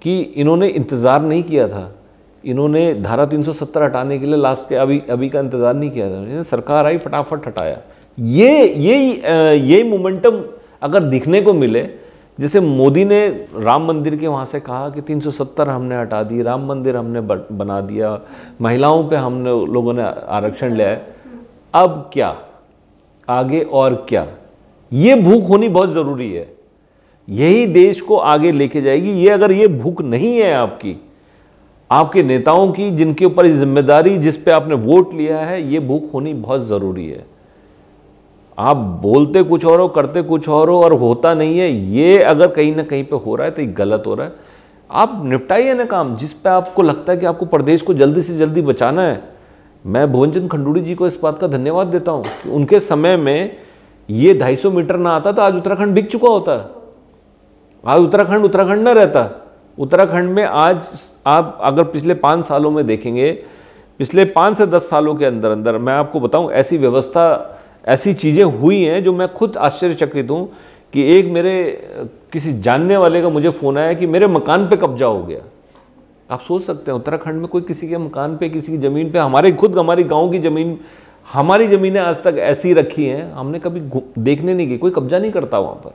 कि इन्होंने इंतज़ार नहीं किया था इन्होंने धारा 370 हटाने के लिए लास्ट के अभी अभी का इंतज़ार नहीं किया था सरकार आई फटाफट हटाया ये ये ये मोमेंटम अगर दिखने को मिले जैसे मोदी ने राम मंदिर के वहाँ से कहा कि 370 हमने हटा दी राम मंदिर हमने बना दिया महिलाओं पे हमने लोगों ने आरक्षण लिया है अब क्या आगे और क्या ये भूख होनी बहुत ज़रूरी है यही देश को आगे लेके जाएगी ये अगर ये भूख नहीं है आपकी आपके नेताओं की जिनके ऊपर जिम्मेदारी जिस पे आपने वोट लिया है ये भूख होनी बहुत ज़रूरी है आप बोलते कुछ और हो करते कुछ और हो और होता नहीं है ये अगर कहीं ना कहीं पे हो रहा है तो ये गलत हो रहा है आप निपटाइए ना काम जिस पे आपको लगता है कि आपको प्रदेश को जल्दी से जल्दी बचाना है मैं भुवनचंद खंडूड़ी जी को इस बात का धन्यवाद देता हूँ कि उनके समय में ये ढाई मीटर ना आता तो आज उत्तराखंड बिक चुका होता आज उत्तराखंड उत्तराखंड ना रहता उत्तराखंड में आज आप अगर पिछले पाँच सालों में देखेंगे पिछले पाँच से दस सालों के अंदर अंदर मैं आपको बताऊं ऐसी व्यवस्था ऐसी चीज़ें हुई हैं जो मैं खुद आश्चर्यचकित हूँ कि एक मेरे किसी जानने वाले का मुझे फ़ोन आया कि मेरे मकान पे कब्जा हो गया आप सोच सकते हैं उत्तराखंड में कोई किसी के मकान पे किसी की ज़मीन पे हमारे खुद हमारी गांव की ज़मीन हमारी ज़मीनें आज तक ऐसी रखी हैं हमने कभी देखने नहीं की कोई कब्जा नहीं करता वहाँ पर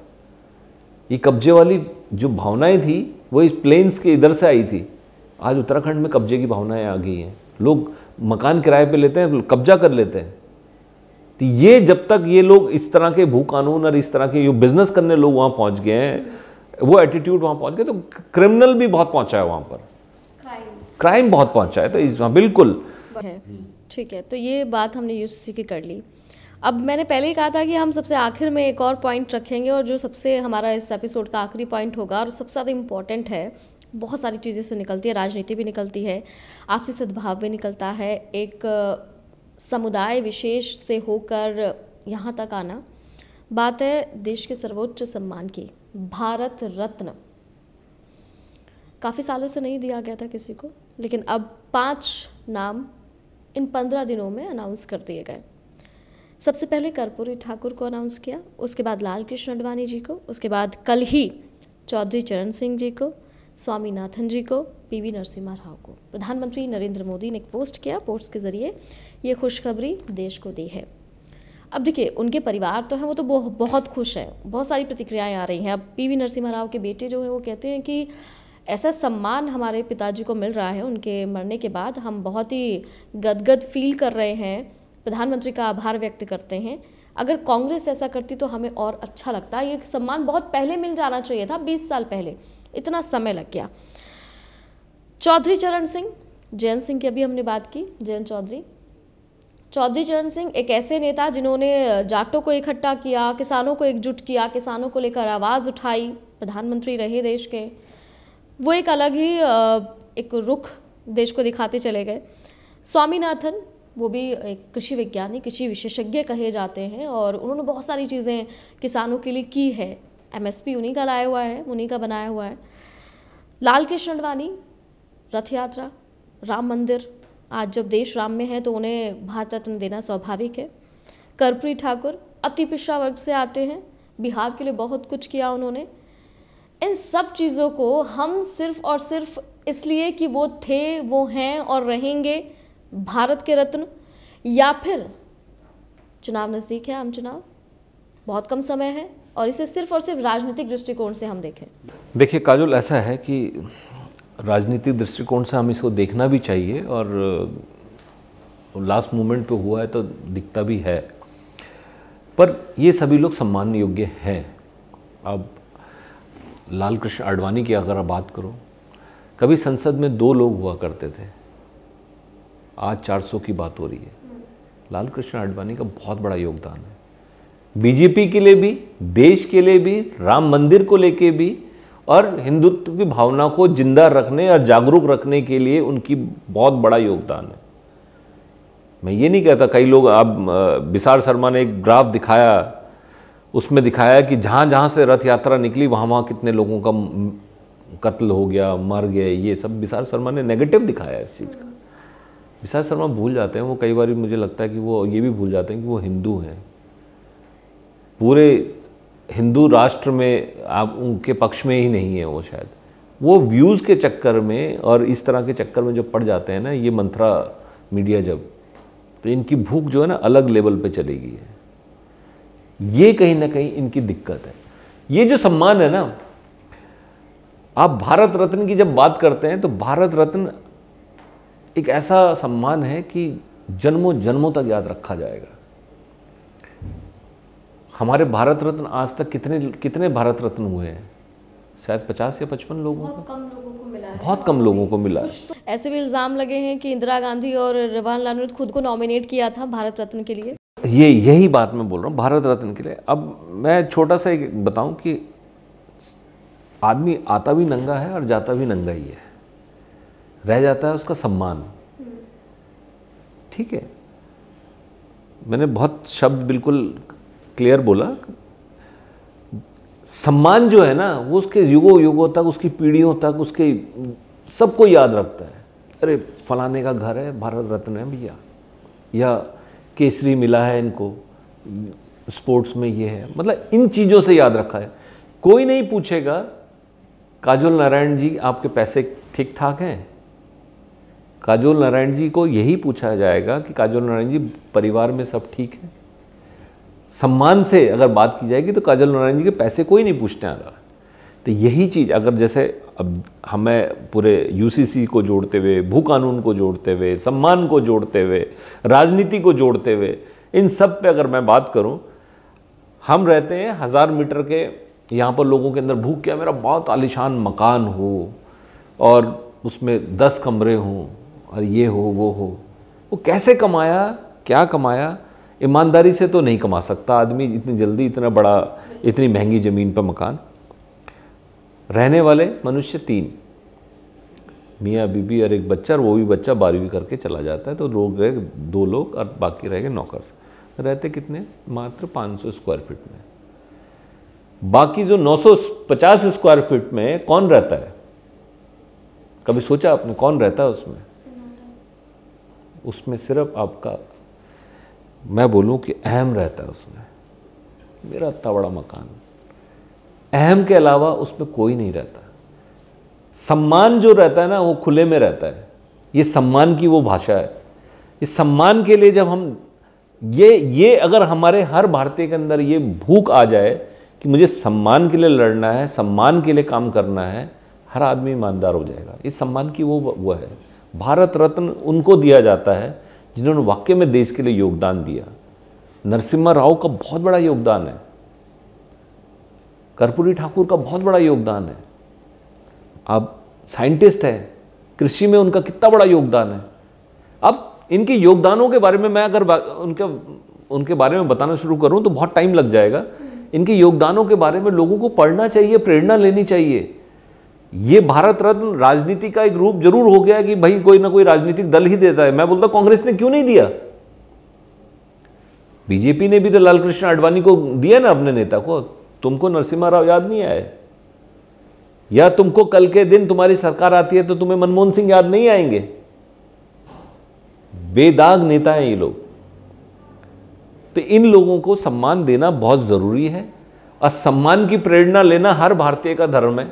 ये कब्जे वाली जो भावनाएं थी वो इस प्लेन्स के इधर से आई थी आज उत्तराखंड में कब्जे की भावनाएं आ गई हैं लोग मकान किराए पे लेते हैं कब्जा कर लेते हैं तो ये जब तक ये लोग इस तरह के भू कानून और इस तरह के ये बिजनेस करने लोग वहाँ पहुँच गए हैं वो एटीट्यूड वहाँ पहुँच गए तो क्रिमिनल भी बहुत पहुँचा है वहाँ पर क्राइम बहुत पहुँचा है तो इस हाँ, बिल्कुल ठीक है तो ये बात हमने यूसी की कर ली अब मैंने पहले ही कहा था कि हम सबसे आखिर में एक और पॉइंट रखेंगे और जो सबसे हमारा इस एपिसोड का आखिरी पॉइंट होगा और सबसे ज़्यादा इम्पॉर्टेंट है बहुत सारी चीज़ें से निकलती है राजनीति भी निकलती है आपसी सद्भाव भी निकलता है एक समुदाय विशेष से होकर यहाँ तक आना बात है देश के सर्वोच्च सम्मान की भारत रत्न काफ़ी सालों से नहीं दिया गया था किसी को लेकिन अब पांच नाम इन पंद्रह दिनों में अनाउंस कर दिए गए सबसे पहले कर्पूरी ठाकुर को अनाउंस किया उसके बाद लाल कृष्ण अडवाणी जी को उसके बाद कल ही चौधरी चरण सिंह जी को स्वामीनाथन जी को पी वी नरसिम्हा राव को प्रधानमंत्री नरेंद्र मोदी ने एक पोस्ट किया पोस्ट के ज़रिए ये खुशखबरी देश को दी है अब देखिए उनके परिवार तो हैं वो तो बहुत बहुत खुश हैं बहुत सारी प्रतिक्रियाएं आ रही हैं अब पी वी नरसिम्हा राव के बेटे जो हैं वो कहते हैं कि ऐसा सम्मान हमारे पिताजी को मिल रहा है उनके मरने के बाद हम बहुत ही गदगद फील कर रहे हैं प्रधानमंत्री का आभार व्यक्त करते हैं अगर कांग्रेस ऐसा करती तो हमें और अच्छा लगता ये सम्मान बहुत पहले मिल जाना चाहिए था 20 साल पहले इतना समय लग गया चौधरी चरण सिंह जयंत सिंह की अभी हमने बात की जयंत चौधरी चौधरी चरण सिंह एक ऐसे नेता जिन्होंने जाटों को इकट्ठा किया किसानों को एकजुट किया किसानों को लेकर आवाज़ उठाई प्रधानमंत्री रहे देश के वो एक अलग ही एक रुख देश को दिखाते चले गए स्वामीनाथन वो भी एक कृषि वैज्ञानिक कृषि विशेषज्ञ कहे जाते हैं और उन्होंने बहुत सारी चीज़ें किसानों के लिए की है पी उन्हीं का लाया हुआ है उन्हीं का बनाया हुआ है लाल कृष्ण अडवाणी रथ यात्रा राम मंदिर आज जब देश राम में है तो उन्हें भारत रत्न देना स्वाभाविक है कर्पूरी ठाकुर अति पिछड़ा वर्ग से आते हैं बिहार के लिए बहुत कुछ किया उन्होंने इन सब चीज़ों को हम सिर्फ और सिर्फ इसलिए कि वो थे वो हैं और रहेंगे भारत के रत्न या फिर चुनाव नज़दीक है आम चुनाव बहुत कम समय है और इसे सिर्फ और सिर्फ राजनीतिक दृष्टिकोण से हम देखें देखिए काजुल ऐसा है कि राजनीतिक दृष्टिकोण से हम इसको देखना भी चाहिए और लास्ट मोमेंट पे हुआ है तो दिखता भी है पर ये सभी लोग सम्मान योग्य हैं अब लाल कृष्ण आडवाणी की अगर आप बात करो कभी संसद में दो लोग हुआ करते थे आज 400 की बात हो रही है लाल कृष्ण आडवाणी का बहुत बड़ा योगदान है बीजेपी के लिए भी देश के लिए भी राम मंदिर को लेके भी और हिंदुत्व की भावना को जिंदा रखने और जागरूक रखने के लिए उनकी बहुत बड़ा योगदान है मैं ये नहीं कहता कई लोग अब विशाल शर्मा ने एक ग्राफ दिखाया उसमें दिखाया कि जहाँ जहाँ से रथ यात्रा निकली वहाँ वहाँ कितने लोगों का कत्ल हो गया मर गए ये सब विशाल शर्मा ने नेगेटिव दिखाया इस चीज़ का विशाल शर्मा भूल जाते हैं वो कई बार मुझे लगता है कि वो ये भी भूल जाते हैं कि वो हिंदू हैं पूरे हिंदू राष्ट्र में आप उनके पक्ष में ही नहीं है वो शायद वो व्यूज़ के चक्कर में और इस तरह के चक्कर में जब पड़ जाते हैं ना ये मंत्रा मीडिया जब तो इनकी भूख जो है ना अलग लेवल पे चलेगी है ये कहीं ना कहीं इनकी दिक्कत है ये जो सम्मान है ना आप भारत रत्न की जब बात करते हैं तो भारत रत्न एक ऐसा सम्मान है कि जन्मों जन्मों तक याद रखा जाएगा हमारे भारत रत्न आज तक कितने कितने भारत रत्न हुए हैं शायद पचास या पचपन लोगों को मिला बहुत कम लोगों को मिला तो ऐसे भी इल्ज़ाम लगे हैं कि इंदिरा गांधी और रिवान लाल ने खुद को नॉमिनेट किया था भारत रत्न के लिए ये यही बात मैं बोल रहा हूँ भारत रत्न के लिए अब मैं छोटा सा एक बताऊँ कि आदमी आता भी नंगा है और जाता भी नंगा ही है रह जाता है उसका सम्मान ठीक है मैंने बहुत शब्द बिल्कुल क्लियर बोला सम्मान जो है ना वो उसके युगों युगों तक उसकी पीढ़ियों तक उसके सबको याद रखता है अरे फलाने का घर है भारत रत्न है भैया या केसरी मिला है इनको स्पोर्ट्स में ये है मतलब इन चीज़ों से याद रखा है कोई नहीं पूछेगा काजल नारायण जी आपके पैसे ठीक ठाक हैं काजोल नारायण जी को यही पूछा जाएगा कि काजोल नारायण जी परिवार में सब ठीक है सम्मान से अगर बात की जाएगी तो काजल नारायण जी के पैसे कोई नहीं पूछने आ रहा तो यही चीज़ अगर जैसे अब हमें पूरे यूसीसी को जोड़ते हुए भू कानून को जोड़ते हुए सम्मान को जोड़ते हुए राजनीति को जोड़ते हुए इन सब पे अगर मैं बात करूं हम रहते हैं हज़ार मीटर के यहाँ पर लोगों के अंदर भूख क्या मेरा बहुत आलिशान मकान हो और उसमें दस कमरे हों और ये हो वो हो वो कैसे कमाया क्या कमाया ईमानदारी से तो नहीं कमा सकता आदमी इतनी जल्दी इतना बड़ा इतनी महंगी ज़मीन पर मकान रहने वाले मनुष्य तीन मियाँ बीबी और एक बच्चा और वो भी बच्चा बारहवीं करके चला जाता है तो लोग रहे दो लोग और बाकी रह गए नौकर रहते कितने मात्र 500 स्क्वायर फीट में बाकी जो 950 स्क्वायर फीट में कौन रहता है कभी सोचा आपने कौन रहता है उसमें उसमें सिर्फ आपका मैं बोलूँ कि अहम रहता है उसमें मेरा इतना बड़ा मकान अहम के अलावा उसमें कोई नहीं रहता सम्मान जो रहता है ना वो खुले में रहता है ये सम्मान की वो भाषा है इस सम्मान के लिए जब हम ये ये अगर हमारे हर भारतीय के अंदर ये भूख आ जाए कि मुझे सम्मान के लिए लड़ना है सम्मान के लिए काम करना है हर आदमी ईमानदार हो जाएगा इस सम्मान की वो वो है भारत रत्न उनको दिया जाता है जिन्होंने वाक्य में देश के लिए योगदान दिया नरसिम्हा राव का बहुत बड़ा योगदान है कर्पूरी ठाकुर का बहुत बड़ा योगदान है अब साइंटिस्ट है कृषि में उनका कितना बड़ा योगदान है अब इनके योगदानों के बारे में मैं अगर उनके उनके बारे में बताना शुरू करूं तो बहुत टाइम लग जाएगा इनके योगदानों के बारे में लोगों को पढ़ना चाहिए प्रेरणा लेनी चाहिए ये भारत रत्न राजनीति का एक रूप जरूर हो गया कि भाई कोई ना कोई राजनीतिक दल ही देता है मैं बोलता कांग्रेस ने क्यों नहीं दिया बीजेपी ने भी तो लालकृष्ण आडवाणी को दिया ना अपने नेता को तुमको नरसिम्हा राव याद नहीं आए या तुमको कल के दिन तुम्हारी सरकार आती है तो तुम्हें मनमोहन सिंह याद नहीं आएंगे बेदाग नेता हैं ये लोग तो इन लोगों को सम्मान देना बहुत ज़रूरी है और सम्मान की प्रेरणा लेना हर भारतीय का धर्म है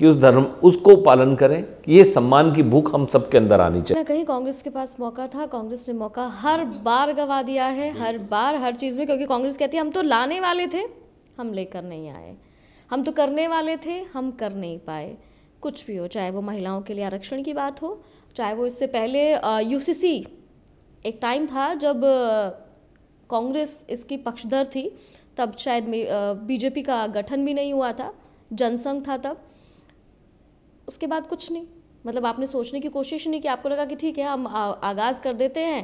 कि उस धर्म उसको पालन करें ये सम्मान की भूख हम सबके अंदर आनी चाहिए कहीं कांग्रेस के पास मौका था कांग्रेस ने मौका हर बार गवा दिया है हर बार हर चीज़ में क्योंकि कांग्रेस कहती है हम तो लाने वाले थे हम लेकर नहीं आए हम तो करने वाले थे हम कर नहीं पाए कुछ भी हो चाहे वो महिलाओं के लिए आरक्षण की बात हो चाहे वो इससे पहले यूसीसी एक टाइम था जब कांग्रेस इसकी पक्षधर थी तब शायद बीजेपी का गठन भी नहीं हुआ था जनसंघ था तब उसके बाद कुछ नहीं मतलब आपने सोचने की कोशिश नहीं कि आपको लगा कि ठीक है हम आगाज़ कर देते हैं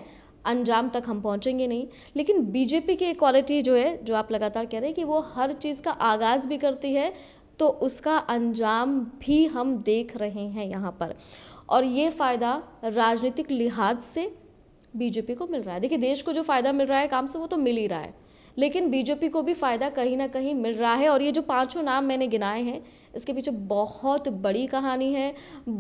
अंजाम तक हम पहुंचेंगे नहीं लेकिन बीजेपी की क्वालिटी जो है जो आप लगातार कह रहे हैं कि वो हर चीज़ का आगाज़ भी करती है तो उसका अंजाम भी हम देख रहे हैं यहाँ पर और ये फ़ायदा राजनीतिक लिहाज से बीजेपी को मिल रहा है देखिए देश को जो फ़ायदा मिल रहा है काम से वो तो मिल ही रहा है लेकिन बीजेपी को भी फ़ायदा कहीं ना कहीं मिल रहा है और ये जो पाँचों नाम मैंने गिनाए हैं इसके पीछे बहुत बड़ी कहानी है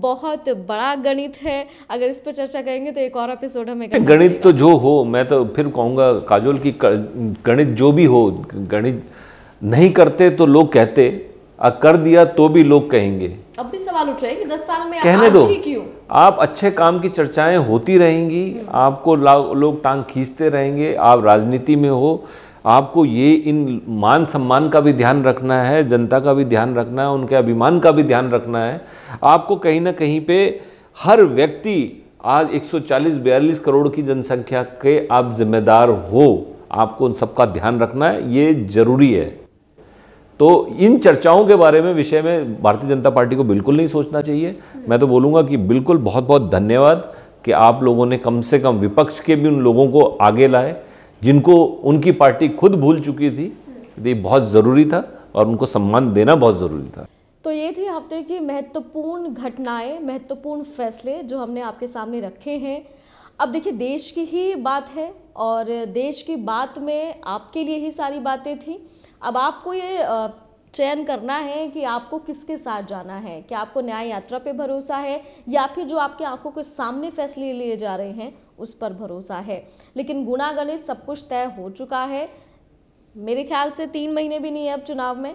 बहुत बड़ा गणित है अगर इस पर चर्चा करेंगे तो एक और एपिसोड हमें गणित तो जो हो मैं तो फिर कहूँगा काजोल की गणित जो भी हो गणित नहीं करते तो लोग कहते कर दिया तो भी लोग कहेंगे अब भी सवाल उठ रहे हैं कि दस साल में कहने दो क्यों आप अच्छे काम की चर्चाएं होती रहेंगी हम्म। आपको लोग टांग खींचते रहेंगे आप राजनीति में हो आपको ये इन मान सम्मान का भी ध्यान रखना है जनता का भी ध्यान रखना है उनके अभिमान का भी ध्यान रखना है आपको कहीं ना कहीं पे हर व्यक्ति आज 140-42 करोड़ की जनसंख्या के आप जिम्मेदार हो आपको उन सबका ध्यान रखना है ये जरूरी है तो इन चर्चाओं के बारे में विषय में भारतीय जनता पार्टी को बिल्कुल नहीं सोचना चाहिए मैं तो बोलूँगा कि बिल्कुल बहुत बहुत धन्यवाद कि आप लोगों ने कम से कम विपक्ष के भी उन लोगों को आगे लाए जिनको उनकी पार्टी खुद भूल चुकी थी तो ये बहुत ज़रूरी था और उनको सम्मान देना बहुत ज़रूरी था तो ये थी हफ्ते की महत्वपूर्ण घटनाएं महत्वपूर्ण फैसले जो हमने आपके सामने रखे हैं अब देखिए देश की ही बात है और देश की बात में आपके लिए ही सारी बातें थी अब आपको ये चयन करना है कि आपको किसके साथ जाना है क्या आपको न्याय यात्रा पे भरोसा है या फिर जो आपके आंखों के सामने फैसले लिए जा रहे हैं उस पर भरोसा है लेकिन गुणागणित गणित सब कुछ तय हो चुका है मेरे ख्याल से तीन महीने भी नहीं है अब चुनाव में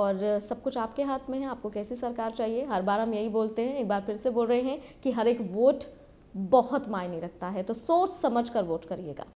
और सब कुछ आपके हाथ में है आपको कैसी सरकार चाहिए हर बार हम यही बोलते हैं एक बार फिर से बोल रहे हैं कि हर एक वोट बहुत मायने रखता है तो सोच समझ कर वोट करिएगा